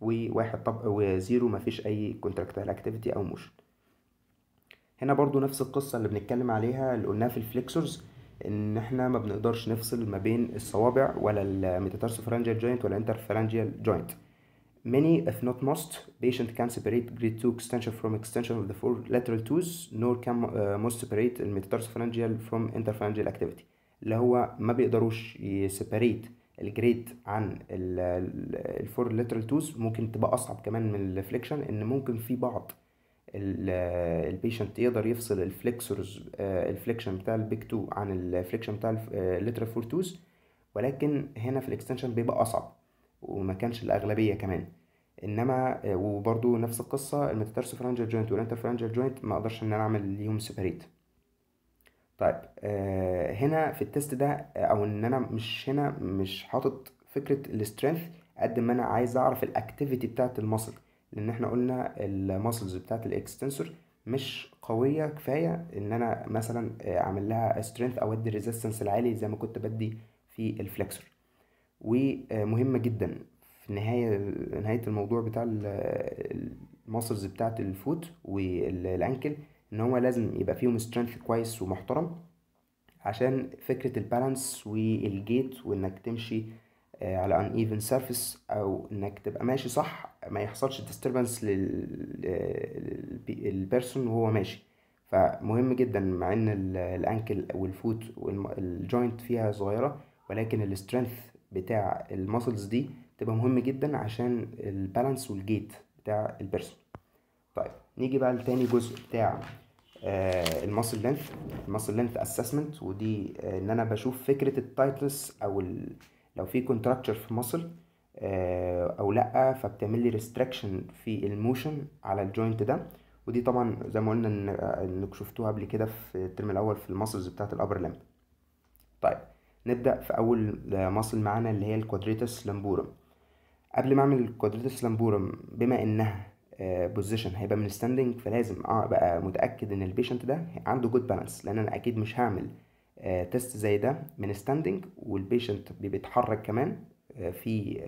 وواحد طب وزيرو مفيش اي contractile activity او motion هنا برضو نفس القصة اللي بنتكلم عليها اللي قلناها في الفليكسورز ان احنا ما بنقدرش نفصل ما بين الصوابع ولا الميتاتارسوفرانجيال جوينت ولا انترفرانجيال جوينت Many, if not most, patient can separate grade 2 extension from extension of the four lateral tooth, nor can uh, most separate the metatarsophalangeal from interphalangeal activity. اللي هو ما بيقدروش يسيبريت الجريد عن الفور لاترال توز ممكن تبقى اصعب كمان من الفليكشن ان ممكن في بعض البيشنت آه، يقدر يفصل الفليكسورز آه، الفليكشن بتاع البيك 2 عن الفليكشن بتاع فور توز آه، ولكن هنا في الاكستنشن بيبقى اصعب وما كانش الاغلبيه كمان انما وبرده نفس القصه فرانجل جوينت والانتر فرانجل جوينت ما اقدرش ان انا اعمل ليهم سيبريت طيب هنا في التست ده او ان انا مش هنا مش حاطط فكره السترينث قد ما انا عايز اعرف الاكتيفيتي بتاعه المصل لان احنا قلنا المسلز بتاعت الاكستنسور مش قويه كفايه ان انا مثلا آه، اعمل لها سترينث او ادي الريزيستنس العالي زي ما كنت بدي في الفلكسور ومهمه جدا في نهايه نهايه الموضوع بتاع المسلز بتاعت الفوت والانكل ان هو لازم يبقى فيهم سترينث كويس ومحترم عشان فكره البالانس والجيت وانك تمشي آه، على ان ايفن سيرفيس او انك تبقى ماشي صح ما يحصلش ديستربنس للبيرسون وهو ماشي فمهم جدا مع ان الانكل والفوت والجوينت فيها صغيره ولكن السترينث بتاع المسلز دي تبقى مهم جدا عشان البالانس والجيت بتاع البيرسون طيب نيجي بقى لتاني جزء بتاع الماسل لينث الماسل لينث اسسمنت ودي آه، ان انا بشوف فكره التايتنس او ال لو في كونتراكتشر في مصل آه، او لا فبتعمل لي ريستراكشن في الموشن على الجوينت ده ودي طبعا زي ما قلنا آه، انك شفتوها قبل كده في الترم الاول في المصلز بتاعه الابر لامب طيب نبدا في اول مصل آه، معانا اللي هي الكوادريتس لامبورم قبل ما اعمل الكوادريتس لامبورم بما انها بوزيشن هيبقى من ستاندنج فلازم ابقى متاكد ان البيشنت ده عنده جود بالانس لان انا اكيد مش هعمل تيست آه، زي ده من ستاندنج والبيشنت بيتحرك كمان آه، في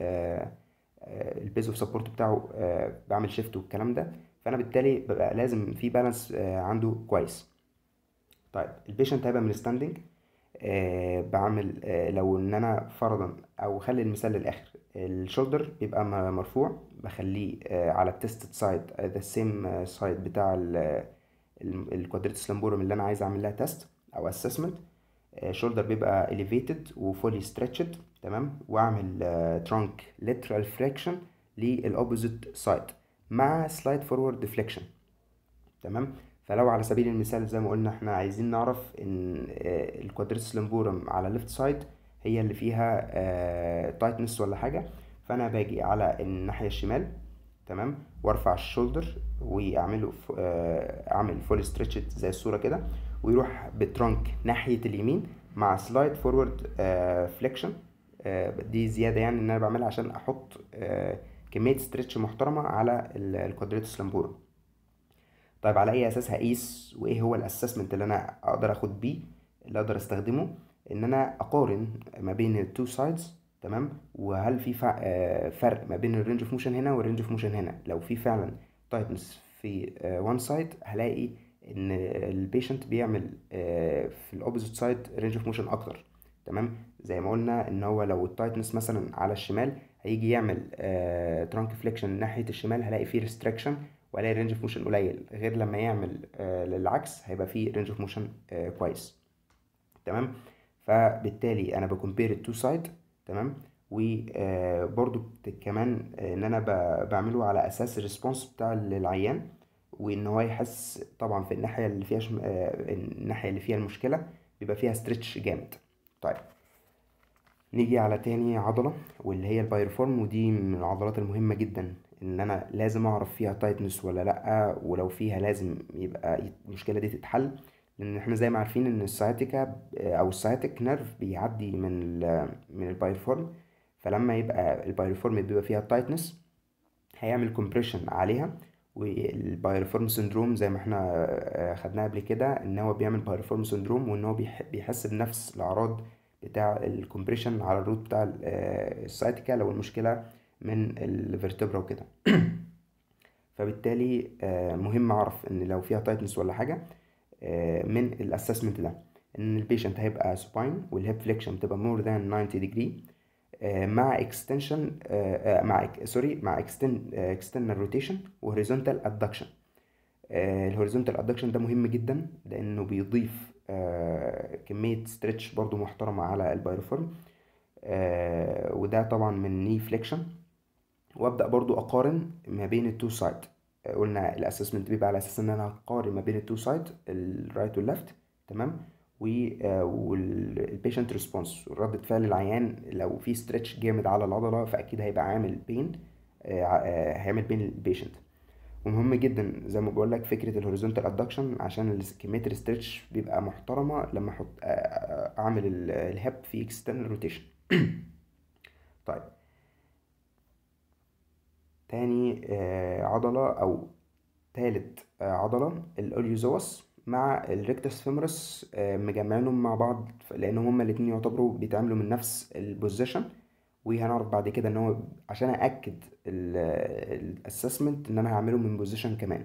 البيز اوف سبورت بتاعه آه، بعمل شيفت والكلام ده فانا بالتالي ببقى لازم في بالانس عنده كويس طيب البيشنت هيبقى من ستاندنج بعمل لو ان انا فرضا او خلي المثال للاخر الشولدر بيبقى مرفوع بخليه على التست سايد ذا سيم سايد بتاع الكوادريتس لامبورم اللي انا عايز اعمل لها تيست او اسسمنت شولدر آه، بيبقى elevated وفولي stretched تمام واعمل آه، trunk lateral لل للأوبوزيت سايد مع سلايد فورورد deflection تمام فلو على سبيل المثال زي ما قلنا احنا عايزين نعرف ان آه، الكوادريتس لمبورم على left سايد هي اللي فيها تايتنس ولا حاجة فانا باجي على الناحية الشمال تمام وارفع الشولدر واعمله اعمل فول ستريتش زي الصورة كده ويروح بالترنك ناحيه اليمين مع سلايد فورورد فليكشن آه، آه، دي زياده يعني ان انا بعملها عشان احط آه، كميه ستريتش محترمه على الكوادريتس لامبورا طيب على اي اساس هقيس وايه هو الاسسمنت اللي انا اقدر اخد بيه اللي اقدر استخدمه ان انا اقارن ما بين التو سايدز تمام وهل في فرق ما بين الرينج اوف موشن هنا والرينج اوف موشن هنا لو في فعلا تايتنس في وان سايد هلاقي ان البيشنت بيعمل آه، في الاوبوزيت سايد رينج اوف موشن اكتر تمام زي ما قلنا ان هو لو التايتنس مثلا على الشمال هيجي يعمل ترانك آه، فليكشن ناحيه الشمال هلاقي فيه ريستريكشن والاقي رينج اوف موشن قليل غير لما يعمل آه، للعكس هيبقى فيه رينج اوف موشن كويس تمام فبالتالي انا بكمبير التو سايد تمام وبرضو كمان ان انا بعمله على اساس الريسبونس بتاع العيان وان هو يحس طبعا في الناحيه اللي فيها شم... آه، الناحيه اللي فيها المشكله بيبقى فيها ستريتش جامد طيب نيجي على تاني عضله واللي هي البايرفورم ودي من العضلات المهمه جدا ان انا لازم اعرف فيها تايتنس ولا لا ولو فيها لازم يبقى المشكله دي تتحل لان احنا زي ما عارفين ان السياتيكا آه، او السياتيك نيرف بيعدي من من البايرفورم فلما يبقى البايرفورم بيبقى فيها تايتنس هيعمل كومبريشن عليها والبايرفورم سندروم زي ما احنا آه، خدناه قبل كده ان هو بيعمل بايرفورم سندروم وان هو بيحس بنفس الاعراض بتاع الكمبريشن على الروت بتاع آه، السايتيكا لو المشكله من الفرتبرا وكده *clears throat* فبالتالي آه، مهم اعرف ان لو فيها تايتنس ولا حاجه من الاسسمنت ده ان البيشنت هيبقى سباين والهيب فليكشن تبقى مور ذان 90 ديجري آه، مع اكستنشن آه، آه، مع سوري مع اكسترنال روتيشن وهوريزونتال ادكشن الهوريزونتال ادكشن ده مهم جدا لانه بيضيف كميه ستريتش برضو محترمه على البايروفورم وده طبعا من ني فليكشن وابدا برضو اقارن ما بين التو سايد قلنا الاسسمنت بيبقى على اساس ان انا هقارن ما بين التو سايد الرايت والليفت تمام والبيشنت ريسبونس ردة فعل العيان لو في ستريتش جامد على العضلة فأكيد هيبقى عامل بين آه، آه، هيعمل بين البيشنت ومهم جدا زي ما بقول لك فكره الهوريزونتال ادكشن عشان كميه الستريتش بيبقى محترمه لما احط آه، اعمل الهب في اكسترنال روتيشن *coughs* طيب تاني عضله او تالت عضله الاوليوزوس مع الريكتس فيمرس آه، مجمعينهم مع بعض لان هما الاتنين يعتبروا بيتعاملوا من نفس البوزيشن وهنعرف بعد كده ان هو عشان ااكد الاسسمنت ان انا هعمله من بوزيشن كمان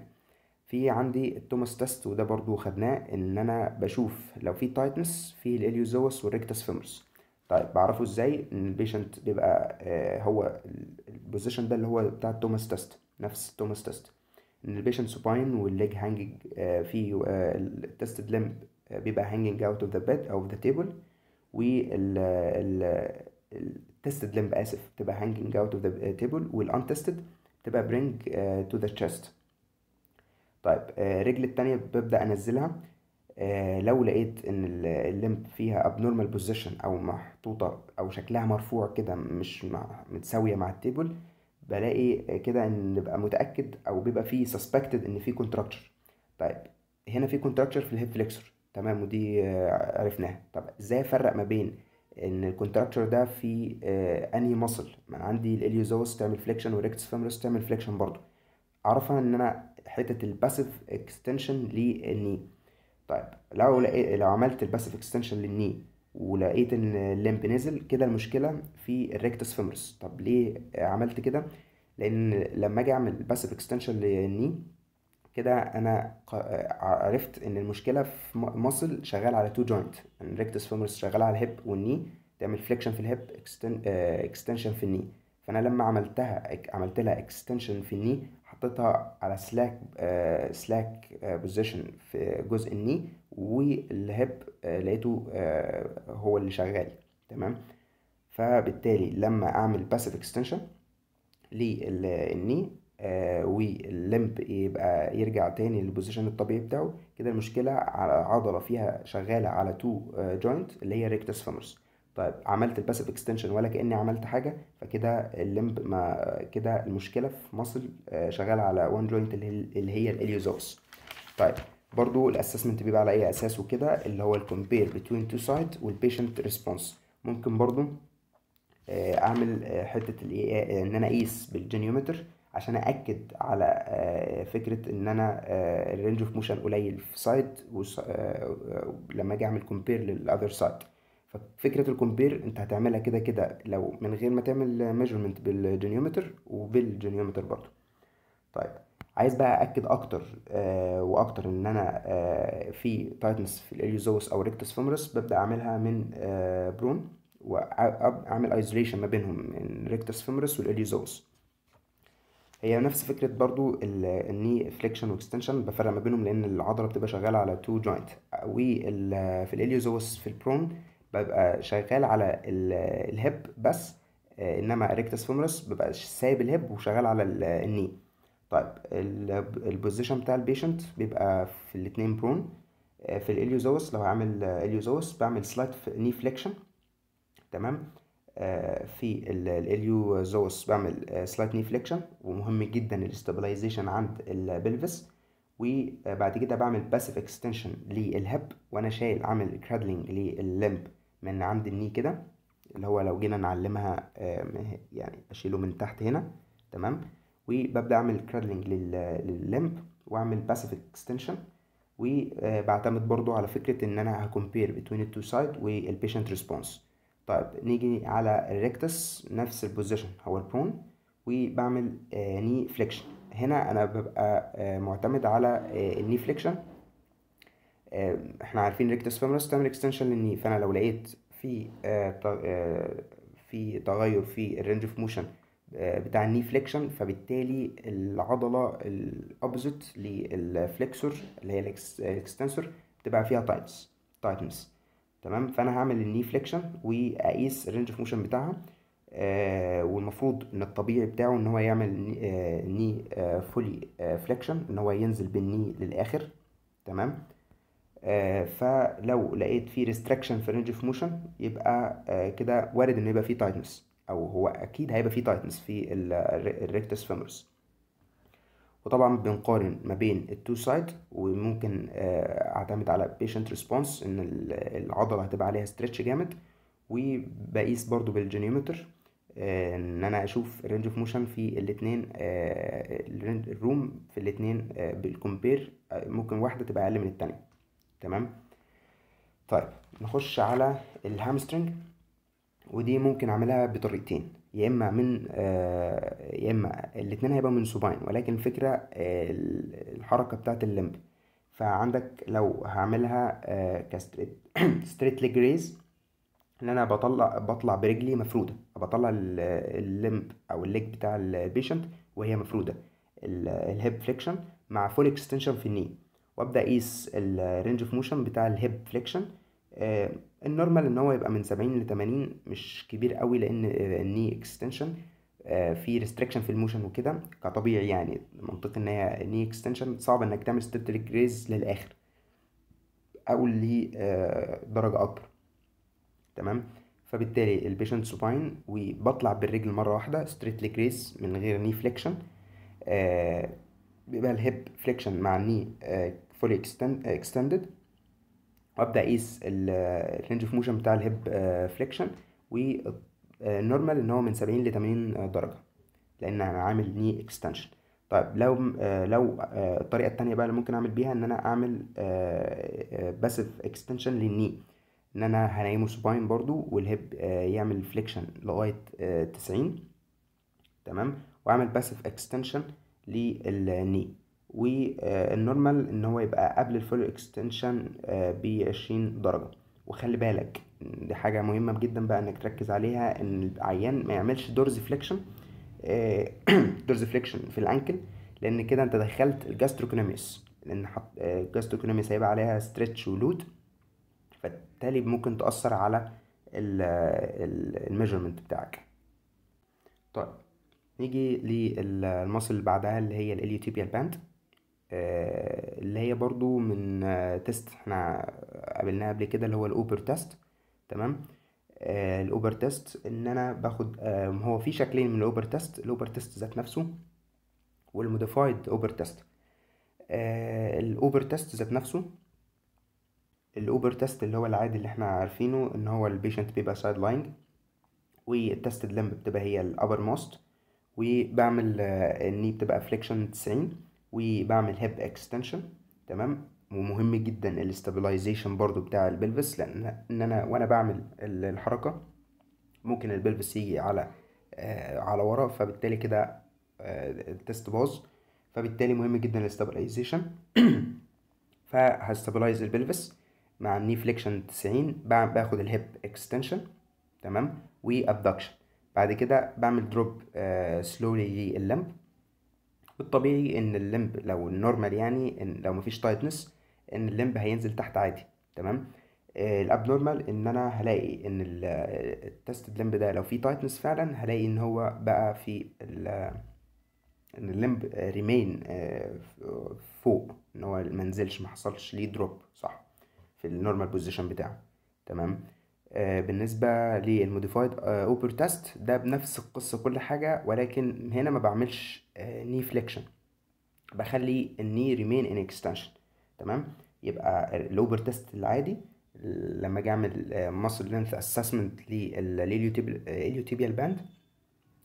في عندي التوماس تيست وده برضو خدناه ان انا بشوف لو في تايتنس في الاليوزوس والريكتس فيمرس طيب بعرفه ازاي ان البيشنت بيبقى آه، هو البوزيشن ده اللي هو بتاع التوماس تيست نفس التوماس تيست ان البيشنت سوباين والليج هانجنج في آه، التستد لمب آه، بيبقى هانجنج اوت اوف ذا بيد او ذا تيبل والتستد لمب اسف بتبقى هانجنج اوت اوف ذا تيبل والانتستد بتبقى برينج تو ذا تشيست طيب الرجل آه، التانية ببدأ أنزلها لو لقيت إن اللمب فيها abnormal position أو محطوطة أو شكلها مرفوع كده مش متساوية مع التيبل بلاقي كده ان بقى متاكد او بيبقى فيه سسبكتد ان في كونتراكتشر طيب هنا في كونتراكتشر في الهيب فليكسور تمام ودي عرفناها طب ازاي افرق ما بين ان الكونتراكتشر ده في آه، انهي مصل ما انا عندي الاليوزوس تعمل فليكشن وريكتس فيمورس تعمل فليكشن برضو اعرفها ان انا حته الباسيف اكستنشن للني طيب لو لو عملت الباسيف اكستنشن للني ولقيت ان الليمب نزل كده المشكله في الريكتس فيمرس طب ليه عملت كده لان لما اجي اعمل باسيف اكستنشن للني كده انا عرفت ان المشكله في مصل شغال على تو جوينت الريكتس فيمرس شغال على الهيب والني تعمل فليكشن في الهيب اكستنشن آه، في الني فانا لما عملتها عملت لها اكستنشن في الني حطيتها على سلاك سلاك بوزيشن في جزء الني والهيب آه، لقيته آه، هو اللي شغال تمام فبالتالي لما اعمل باسيف اكستنشن للني آه، واللمب يبقى يرجع تاني للبوزيشن الطبيعي بتاعه كده المشكله على عضله فيها شغاله على تو جوينت اللي هي ريكتس فيمرس طيب عملت الباسيف اكستنشن ولا كاني عملت حاجه فكده اللمب ما كده المشكله في مصل شغاله على وان جوينت اللي هي الاليوزوس طيب برضو الاسسمنت بيبقى على اي اساس وكده اللي هو الكومبير بتوين تو سايد والبيشنت ريسبونس ممكن برضو آه، اعمل آه، حته آه، ان انا اقيس بالجنيومتر عشان اكد على فكره ان انا الرينج اوف موشن قليل في سايد لما اجي اعمل كومبير للاذر سايد ففكره الكومبير انت هتعملها كده كده لو من غير ما تعمل ميجرمنت بالجنيومتر وبالجنيومتر برضو طيب عايز بقى اكد اكتر آه واكتر ان انا آه في تايتنس في الاليوزوس او ريكتس فومرس ببدا اعملها من آه برون واعمل ايزوليشن ما بينهم من ريكتس فومرس والاليوزوس هي نفس فكره برضو الني فليكشن واكستنشن بفرق ما بينهم لان العضله بتبقى شغاله على تو جوينت وفي الاليوزوس في البرون ببقى شغال على الهب بس آه، انما ريكتس فومرس ببقى سايب الهب وشغال على الني طيب البوزيشن بتاع البيشنت بيبقى في الاتنين برون آه، في الاليوزوس لو عامل اليوزوس بعمل سلايت ني فليكشن تمام آه، في الاليوزوس بعمل سلايت ني فليكشن ومهم جدا الاستابلايزيشن عند البلفس وبعد كده بعمل باسيف اكستنشن للهب وانا شايل عامل كرادلينج لللمب من عند الني كده اللي هو لو جينا نعلمها آه، يعني اشيله من تحت هنا تمام وببدا اعمل كرادلينج لللمب واعمل باسيف اكستنشن وبعتمد برضو على فكره ان انا هكمبير بين التو سايد والبيشنت ريسبونس طيب نيجي على الريكتس نفس البوزيشن هو البرون وبعمل ني آه، فليكشن هنا انا ببقى آه، معتمد على آه، الني فليكشن احنا عارفين ريكتس فيمرس تعمل اكستنشن للني فانا لو لقيت في في تغير في الرينج اوف موشن آه، بتاع الني فليكشن فبالتالي العضلة الأبزت للفليكسور اللي هي الاكستنسور آه، بتبقى فيها تايتس تايتنس تمام فأنا هعمل الني فليكشن وأقيس الرينج اوف موشن بتاعها آه، والمفروض ان الطبيعي بتاعه ان هو يعمل ني فولي فليكشن ان هو ينزل بالني للاخر تمام فلو لقيت فيه ريستراكشن في الرينج اوف موشن يبقى كده وارد ان يبقى فيه تايتنس او هو اكيد هيبقى فيه تايتنس في الريكتس فيمورس وطبعا بنقارن ما بين التو سايد وممكن آه، اعتمد على بيشنت ريسبونس ان العضله هتبقى عليها ستريتش جامد وبقيس برضو بالجينيومتر آه، ان انا اشوف الرينج اوف موشن في الاثنين الروم آه، في الاثنين بالكومبير ممكن واحده تبقى اقل من الثانيه تمام طيب نخش على الهامسترنج ودي ممكن اعملها بطريقتين يا اما من آه، يا اما الاثنين هيبقى سوباين ولكن الفكره آه، الحركه بتاعه اللمب فعندك لو هعملها كستريت ستريت ليج ريز ان انا بطلع بطلع برجلي مفروده بطلع اللمب او الليج بتاع البيشنت وهي مفروده الهيب فليكشن مع فول اكستنشن في الني وابدا اقيس الرينج اوف موشن بتاع الهيب آه، فليكشن النورمال ان هو يبقى من 70 ل 80 مش كبير قوي لان الني آه، اكستنشن آه، في ريستريكشن في الموشن وكده كطبيعي يعني منطقي ان هي ني اكستنشن صعب انك تعمل ستيب ريز للاخر او لدرجه آه، اكبر تمام فبالتالي البيشنت سوباين وبطلع بالرجل مره واحده ستريت ليج ريز من غير ني فليكشن بيبقى الهيب فليكشن مع الني فولي اكستندد وابدا اقيس الرينج اوف موشن بتاع الهيب فليكشن والنورمال ان هو من 70 ل 80 درجه لان انا عامل ني اكستنشن طيب لو آه، لو آه، الطريقه التانية بقى اللي ممكن اعمل بيها ان انا اعمل باسيف اكستنشن للني ان انا هنيمه سباين برضو والهيب آه، يعمل فليكشن لغايه 90 تمام واعمل باسيف اكستنشن للني والنورمال ان هو يبقى قبل الفول اكستنشن ب 20 درجه وخلي بالك دي حاجه مهمه جدا بقى انك تركز عليها ان العيان ما يعملش دورز فليكشن دورز فليكشن في الانكل لان كده انت دخلت الجاستروكونوميس لان حط الجاستروكونوميس آه، هيبقى عليها ستريتش ولود فبالتالي ممكن تاثر على الميجرمنت بتاعك طيب نيجي للمصل اللي بعدها اللي هي الاليوتيبيال باند اللي هي برضو من تيست احنا قابلناها قبل كده اللي هو الاوبر تيست تمام آه، الاوبر تيست ان انا باخد آه، هو في شكلين من الاوبر تيست الاوبر تيست ذات نفسه والموديفايد اوبر تيست آه، الاوبر تيست ذات نفسه الاوبر تيست اللي هو العادي اللي احنا عارفينه ان هو البيشنت بيبقى سايد لاين والتستد لمب بتبقى هي الابر موست وبعمل الني بتبقى فليكشن 90 وبعمل هيب اكستنشن تمام ومهم جدا الاستابلايزيشن برضو بتاع البلفس لان ان انا وانا بعمل الحركه ممكن البلفس يجي على آه على ورا فبالتالي كده آه التست باظ فبالتالي مهم جدا الاستابلايزيشن *clears throat* فهستابلايز البلفس مع الني فليكشن 90 باخد الهيب اكستنشن تمام وابدكشن بعد كده بعمل دروب سلولي آه، لللمب والطبيعي ان الليمب لو النورمال يعني إن لو مفيش تايتنس ان الليمب هينزل تحت عادي تمام آه، الاب نورمال ان انا هلاقي ان التست لمب ده لو فيه تايتنس فعلا هلاقي ان هو بقى في ان اللمب ريمين آه، فوق ان هو ما نزلش ما حصلش ليه دروب صح في النورمال بوزيشن بتاعه تمام آه، بالنسبة للموديفايد اوبر آه، تاست ده بنفس القصة كل حاجة ولكن هنا ما بعملش ني آه، فليكشن بخلي الني ريمين ان اكستنشن تمام يبقى الاوبر تاست العادي لما اجي اعمل ماسل لينث اسسمنت لليوتيبيال باند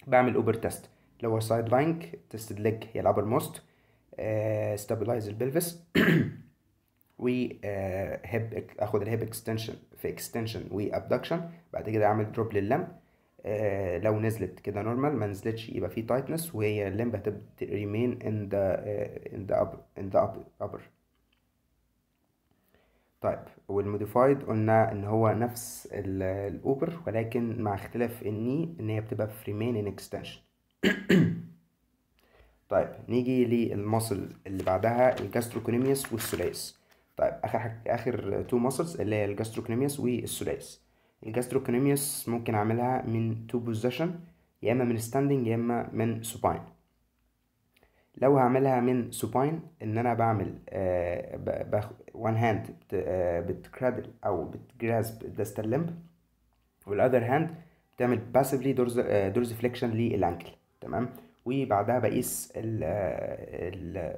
بعمل اوبر تاست هو سايد لانك تستد ليج هي الابر موست ستابلايز البلفس هيب uh, اخد الهيب اكستنشن في اكستنشن وابدكشن بعد كده اعمل دروب لللم آه، لو نزلت كده نورمال ما نزلتش يبقى في تايتنس وهي اللمب ريمين ان ذا ان ذا ان ذا upper طيب والموديفايد قلنا ان هو نفس الاوبر ولكن مع اختلاف الني ان هي بتبقى في ريمين ان اكستنشن طيب نيجي للمصل اللي بعدها الجاستروكونيميوس والثلاث طيب اخر حاجة اخر تو ماسلز اللي هي الجاستروكنيميوس والسوليس الجاستروكنيميوس ممكن اعملها من تو بوزيشن يا اما من ستاندنج يا اما من سوباين لو هعملها من سوباين ان انا بعمل آه وان هاند بتكرادل او بتجراسب دست اللمب والاذر هاند بتعمل باسفلي دورز دورز فليكشن للانكل تمام وبعدها بقيس ال آه،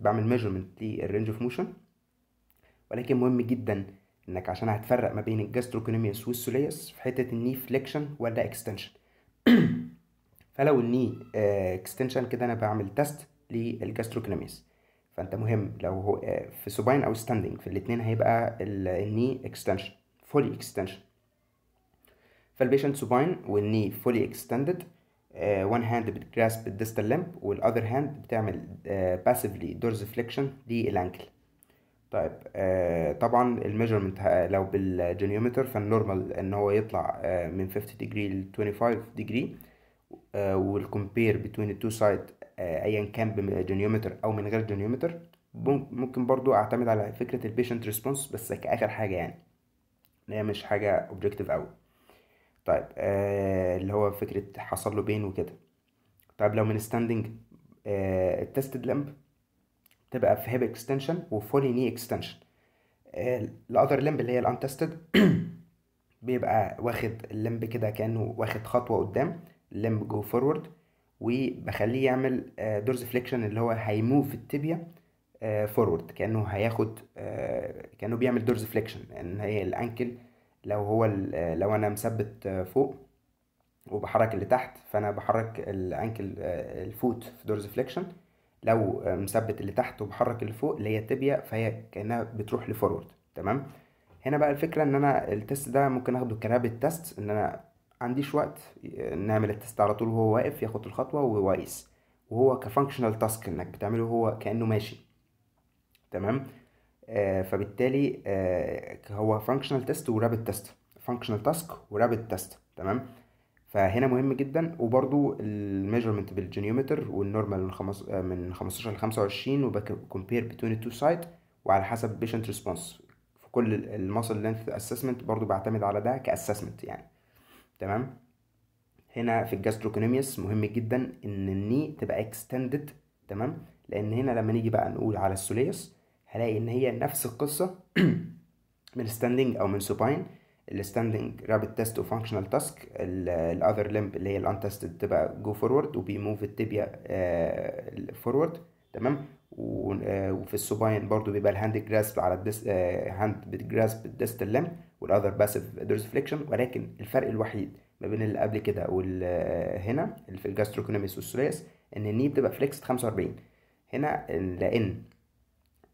بعمل ميجرمنت للرينج اوف موشن ولكن مهم جدا انك عشان هتفرق ما بين الجاستروكونوميوس والسوليس في حته الني فليكشن ولا اكستنشن فلو الني اكستنشن آه، كده انا بعمل تيست للجاستروكونوميوس فانت مهم لو هو آه، في سوباين او ستاندنج في الاثنين هيبقى الني اكستنشن فولي اكستنشن فالبيشنت سوباين والني فولي اكستندد one hand بتجراسب الديستال لمب والاذر هاند بتعمل آه، passively دورز فليكشن للانكل طيب آه طبعا الميجرمنت لو بالجنيومتر فالنورمال ان هو يطلع آه من 50 ديجري ل 25 ديجري آه والكمبير بين التو سايد آه ايا كان بجنيومتر او من غير جنيومتر ممكن برضو اعتمد على فكرة البيشنت ريسبونس بس كاخر حاجة يعني هي مش حاجة اوبجيكتيف اوي طيب آه اللي هو فكرة حصل له بين وكده طيب لو من ستاندنج آه التستد لامب تبقى في هيب اكستنشن وفولي ني اكستنشن الاذر لمب اللي هي الانتستد *clears throat* بيبقى واخد اللمب كده كانه واخد خطوه قدام اللمب جو فورورد وبخليه يعمل دورز آه، فليكشن اللي هو هيموف التيبيا فورورد آه، كانه هياخد آه، كانه بيعمل دورز فليكشن ان هي الانكل لو هو لو انا مثبت فوق وبحرك اللي تحت فانا بحرك الانكل الفوت في دورز فليكشن لو مثبت اللي تحت وبحرك اللي فوق اللي هي التبيا فهي كانها بتروح لفورورد تمام هنا بقى الفكره ان انا التست ده ممكن اخده كرابت تيست ان انا عنديش وقت نعمل التست على طول وهو واقف ياخد الخطوه ويقيس وهو كفانكشنال تاسك انك بتعمله هو كانه ماشي تمام آه فبالتالي آه هو فانكشنال تيست ورابت تيست فانكشنال تاسك ورابت تيست تمام فهنا مهم جدا وبرضو الميجرمنت بالجنيومتر والنورمال من, خمس من 15 ل 25 وبكمبير بتوين التو سايت وعلى حسب بيشنت ريسبونس في كل الماسل لينث اسسمنت برضو بعتمد على ده كاسسمنت يعني تمام هنا في الجاستروكونوميوس مهم جدا ان الني تبقى اكستندد تمام لان هنا لما نيجي بقى نقول على السوليس هلاقي ان هي نفس القصه *clears throat* من ستاندنج او من سوباين الستاندنج رابت تيست وفانكشنال تاسك الاذر لمب اللي هي الانتستد تبقى جو فورورد وبيموف التيبيا فورورد تمام آه، وفي السوباين برضو بيبقى الهاند جراسب على الدس هاند بتجراسب الديستال لمب والاذر باسيف فليكشن ولكن الفرق الوحيد ما بين اللي قبل كده وهنا آه، اللي في الجاستروكونوميس والسوليس ان النيب تبقى فليكس 45 هنا لان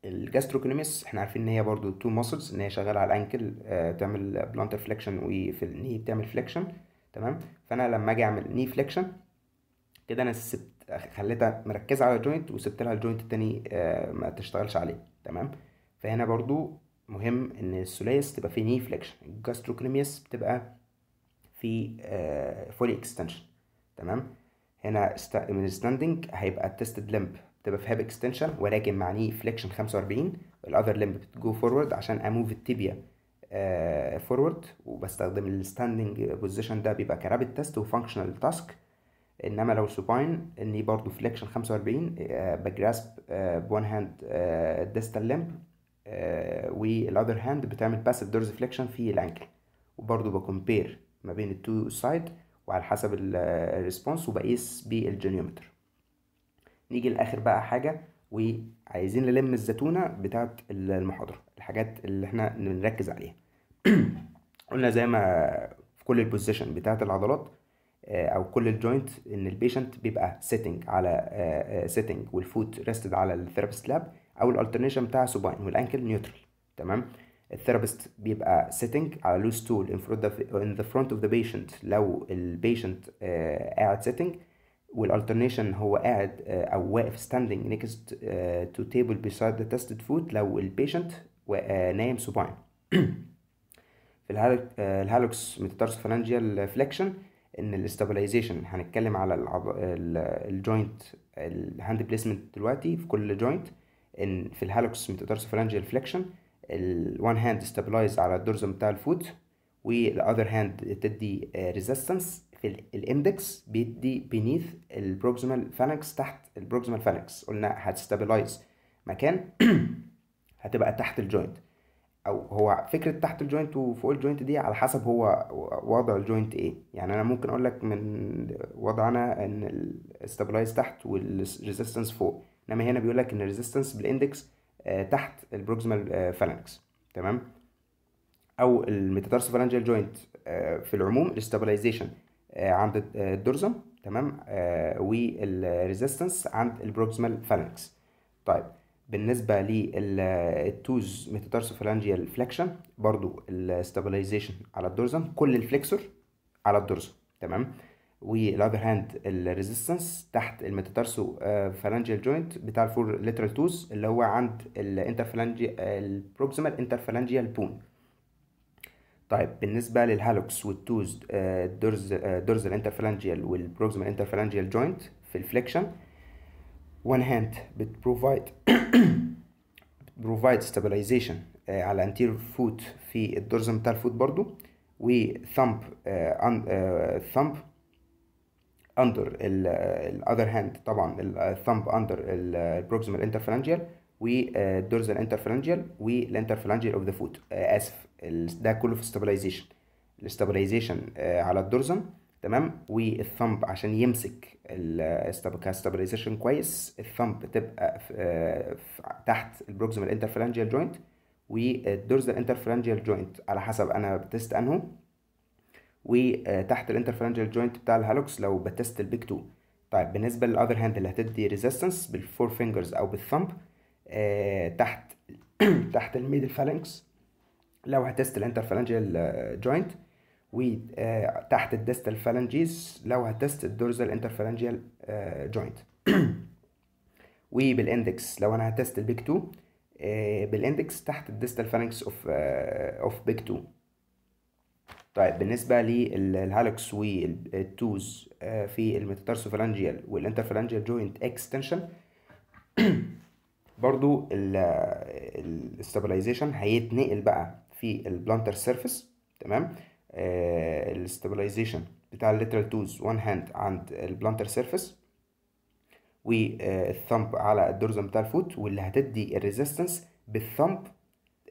الجاستروكنوميس احنا عارفين ان هي برضو تو ماسلز ان هي شغاله على الانكل آه تعمل بلانتر فليكشن وفي الني بتعمل فليكشن تمام فانا لما اجي اعمل ني فليكشن كده انا سبت خليتها مركزه على الجوينت وسبت لها الجوينت التاني آه ما تشتغلش عليه تمام فهنا برضو مهم ان الثلاث تبقى في ني فليكشن الجاستروكنوميس بتبقى في آه فولي اكستنشن تمام هنا من الستاندنج هيبقى التستد لمب تبقى في هاب اكستنشن ولكن معنيه فليكشن 45 الاذر لمب بتجو فورورد عشان اموف التيبيا فورورد وبستخدم الستاندنج بوزيشن ده بيبقى كرابت تيست وفانكشنال تاسك انما لو سوباين اني برضو فليكشن 45 آه، بجراسب بون هاند ديستال لمب والاذر هاند بتعمل باسيف دورز فليكشن في الانكل وبرضو بكمبير ما بين التو سايد وعلى حسب الريسبونس آه، وبقيس بالجنيومتر نيجي لاخر بقى حاجه وعايزين نلم الزتونه بتاعه المحاضره الحاجات اللي احنا نركز عليها *clears throat* قلنا زي ما في كل البوزيشن بتاعه العضلات آه، او كل الجوينت ان البيشنت بيبقى سيتنج على سيتنج والفوت ريستد على الثيرابيست لاب او الالترنيشن بتاع سوباين والانكل نيوترال تمام الثيرابيست بيبقى سيتنج على لوز تول ان ذا فرونت اوف ذا بيشنت لو البيشنت آه، قاعد سيتنج والالترنيشن هو قاعد آه، او واقف ستاندنج نيكست تو تيبل بيسايد ذا تيستد فود لو البيشنت آه، نايم سوباين *clears throat* في الهالوكس فالانجيال فليكشن ان الاستابلايزيشن هنتكلم على الجوينت الهاند بليسمنت دلوقتي في كل جوينت ان في الهالوكس فالانجيال فليكشن الوان هاند استابلايز على الدرزم بتاع الفوت والاذر هاند تدي ريزيستنس آه، الاندكس بيدي بينيث البروكسيمال فانكس تحت البروكسيمال فانكس قلنا هتستابلايز مكان *clears throat* هتبقى تحت الجوينت او هو فكره تحت الجوينت وفوق الجوينت دي على حسب هو وضع الجوينت ايه يعني انا ممكن اقول لك من وضعنا ان الاستابلايز تحت والريزيستنس فوق انما هنا بيقول لك ان الريزيستنس بالاندكس آه، تحت البروكسيمال آه، فالانكس تمام او الميتاتارسو فالانجيال جوينت آه، في العموم الاستابلايزيشن آه، عند الدورزم آه، تمام آه، والريزيستنس عند البروكسيمال فالانكس طيب بالنسبة للتوز ميتاتارسو فالانجيال فليكشن برضو الستابلايزيشن على الدورزم كل الفليكسور على الدورزم تمام والاذر هاند الريزيستنس تحت الميتاتارسو فالانجيال جوينت بتاع الفور ليترال توز اللي هو عند الانترفالانجيال البروكسيمال انترفالانجيال بون طيب بالنسبه للهالوكس والتوز الدرز آه، الدرز آه، الانترفالانجيال والبروكسيمال انترفالانجيال جوينت في الفليكشن وان هاند بتبروفايد بروفايد ستابلايزيشن على انتير فوت في الدرز بتاع الفوت برضو وثامب ثامب اندر الاذر هاند طبعا الثامب اندر آه، البروكسيمال انترفالانجيال والدورزال انترفرنجيال والانترفرنجيال اوف ذا فوت اسف ده كله في الستابلايزيشن الاستابلايزيشن آه، على الدورزن تمام والثمب عشان يمسك الاستابلايزيشن آه، كويس الثمب تبقى آه، تحت البروكسيمال انترفرنجيال جوينت والدورزال انترفرنجيال جوينت على حسب انا بتست انهو وتحت الانترفرنجيال جوينت بتاع الهالوكس لو بتست البيك 2 طيب بالنسبه للاذر هاند اللي هتدي ريزيستنس بالفور فينجرز او بالثمب آه، تحت *clears throat* تحت الميدل فالانكس لو هتست الانتر فالانجيال جوينت آه، وتحت آه، الديستال فالانجيز لو هتست الدورزال فالانجيال جوينت *clears throat* وبالاندكس لو انا هتست البيك 2 بالاندكس تحت الديستال فالانكس اوف اوف بيك 2 طيب بالنسبة للهالكس والتوز في والانتر فالانجيال جوينت اكستنشن برضو الاستابلايزيشن هيتنقل بقى في البلانتر سيرفيس تمام آه، الاستابلايزيشن بتاع الليترال توز وان هاند عند البلانتر سيرفيس والثمب على الدرزة بتاع الفوت واللي هتدي الريزيستنس بالثمب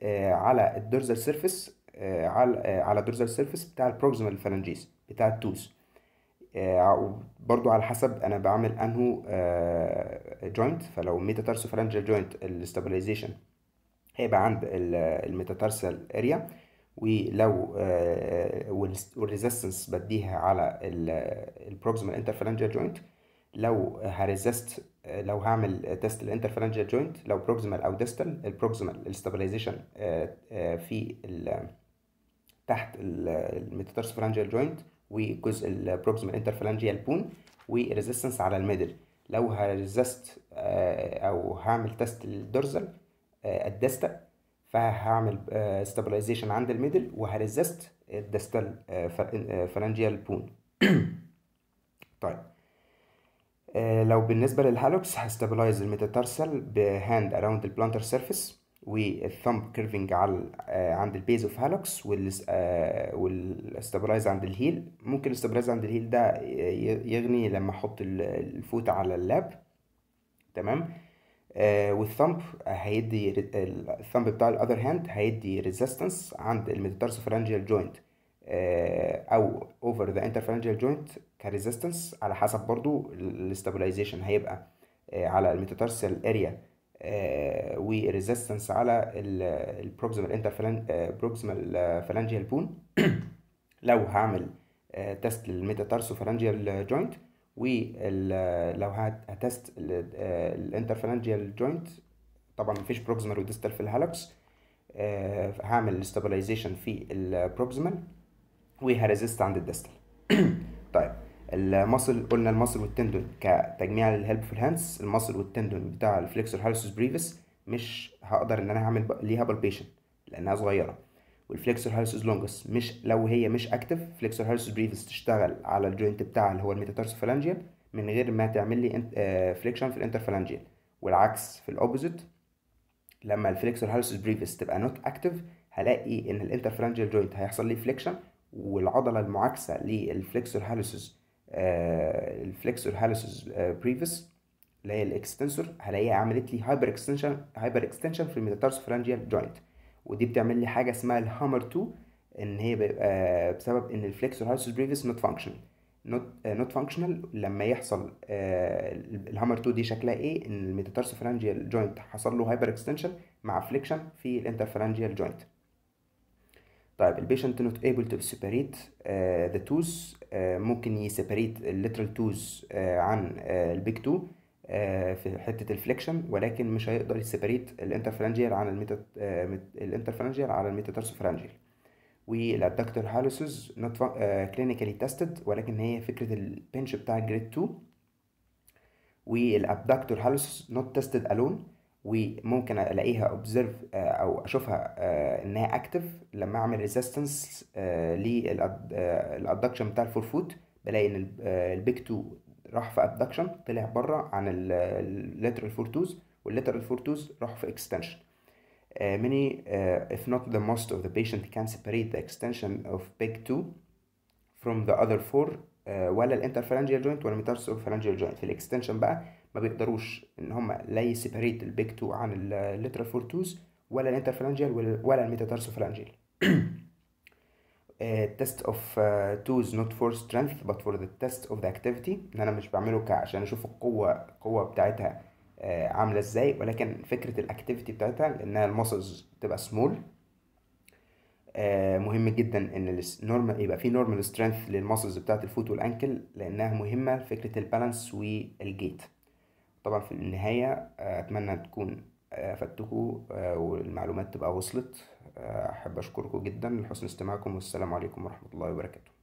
آه، على الدرزة آه، سيرفيس على على الدرزة سيرفيس بتاع البروكسيمال فالانجيز بتاع التوز آه، برضو على حسب انا بعمل انه جوينت آه، فلو ميتاتارسو فرنجل جوينت الاستابلايزيشن هيبقى عند الميتاتارسال اريا ولو آه، والريزستنس بديها على البروكسيمال انترفرنجل جوينت لو هريزست لو هعمل تيست الانترفرنجل جوينت لو بروكسيمال او ديستال البروكسيمال الاستابلايزيشن في تحت الميتاتارسو فرنجل جوينت والجزء البروكسيمال انترفلانجيال بون وريزيستنس على الميدل لو هرزست آه، او هعمل تيست للدورزل الدستا فهعمل ستابلايزيشن آه، عند الميدل وهرزست الدستال فالانجيال آه، بون *coughs* طيب لو بالنسبه للهالوكس هستابلايز الميتاتارسال بهاند اراوند البلانتر سيرفيس والثمب كيرفنج على آه، عند البيز اوف هالوكس والاستابلايز عند الهيل ممكن الاستابلايز عند الهيل ده يغني لما احط الفوت على اللاب تمام آه، والثمب هيدي الثمب بتاع الاذر هاند هيدي ريزيستنس عند الميتارسوفرانجيال آه، جوينت او اوفر ذا انترفرانجيال جوينت كريزيستنس على حسب برضو الاستابلايزيشن هيبقى على الميتاتارسال اريا آه، وريزيستنس على البروكسيمال انتر بروكسيمال فالانجيال بون لو هعمل تيست آه، للميتاتارسو فالانجيال جوينت آه، ولو هتست الانتر جوينت طبعا مفيش بروكسيمال وديستال في الهالكس هعمل ستابلايزيشن في البروكسيمال وهريزيست عند الديستال *clears throat* المصل قلنا المصل والتندون كتجميع الهيلب في الهاندز المصل والتندون بتاع الفليكسور هالسوس بريفس مش هقدر ان انا اعمل ليها بالبيشن لانها صغيره والفليكسور هالسوس لونجس مش لو هي مش اكتف فليكسور هالسوس بريفس تشتغل على الجوينت بتاعها اللي هو الميتاتارسوفالانجيال من غير ما تعمل لي فليكشن آه، في الانترفالانجيال والعكس في الاوبوزيت لما الفليكسور هالسوس بريفس تبقى نوت اكتف هلاقي ان الانترفالانجيال جوينت هيحصل ليه فليكشن والعضله المعاكسه للفليكسور هالسوس الفليكسور هالوسس بريفس اللي هي الاكستنسور هلاقيها عملت لي هايبر اكستنشن هايبر اكستنشن في الميتاتارسوفرانجيال جوينت ودي بتعمل لي حاجه اسمها الهامر 2 ان هي بسبب ان الفليكسور هالوسس بريفس نوت فانكشن نوت فانكشنال لما يحصل آه، الهامر 2 دي شكلها ايه ان الميتاتارسوفرانجيال جوينت حصل له هايبر اكستنشن مع فليكشن في الانترفرانجيال جوينت طيب البيشنت نوت ايبل تو سيبريت ذا توز ممكن يسيبريت الليترال توز عن آه، البيج تو آه، في حته الفليكشن ولكن مش هيقدر يسيبريت الانترفرنجيال عن الميتا آه، الانترفرنجيال على الميتاتارسوفرنجيال والادكتور هالوسز نوت كلينيكالي تيستد ولكن هي فكره البنش بتاع جريد 2 والابدكتور هالوسز نوت تيستد الون وممكن الاقيها اوبزرف آه، او اشوفها آه، انها اكتف لما اعمل ريزيستنس آه، للادكشن بتاع الفور فوت بلاقي ان البيك 2 راح في ادكشن طلع بره عن الليترال فورتوز والليترال توز راح في اكستنشن many, if not the most of the patient can separate the extension of big 2 from the other four ولا الانترفرنجيال جوينت ولا فرنجيال joint في الاكستنشن بقى ما بيقدروش ان هم لا يسيبريت البيك تو عن الليترال فورتوز ولا الانترفلانجيال ولا الميتاتارسو الميتاتارسوفلانجيال تيست اوف توز نوت فور سترينث بات فور ذا تيست اوف ذا اكتيفيتي ان انا مش بعمله عشان اشوف القوه القوه بتاعتها uh, عامله ازاي ولكن فكره الاكتيفيتي بتاعتها لانها الماسلز تبقى سمول آه uh, مهم جدا ان النورمال يبقى في نورمال سترينث للماسلز بتاعه الفوت والانكل لانها مهمه فكره البالانس والجيت طبعا في النهاية آه، أتمنى تكون آه، أفدتكم آه، والمعلومات تبقى وصلت أحب أشكركم جدا لحسن استماعكم والسلام عليكم ورحمة الله وبركاته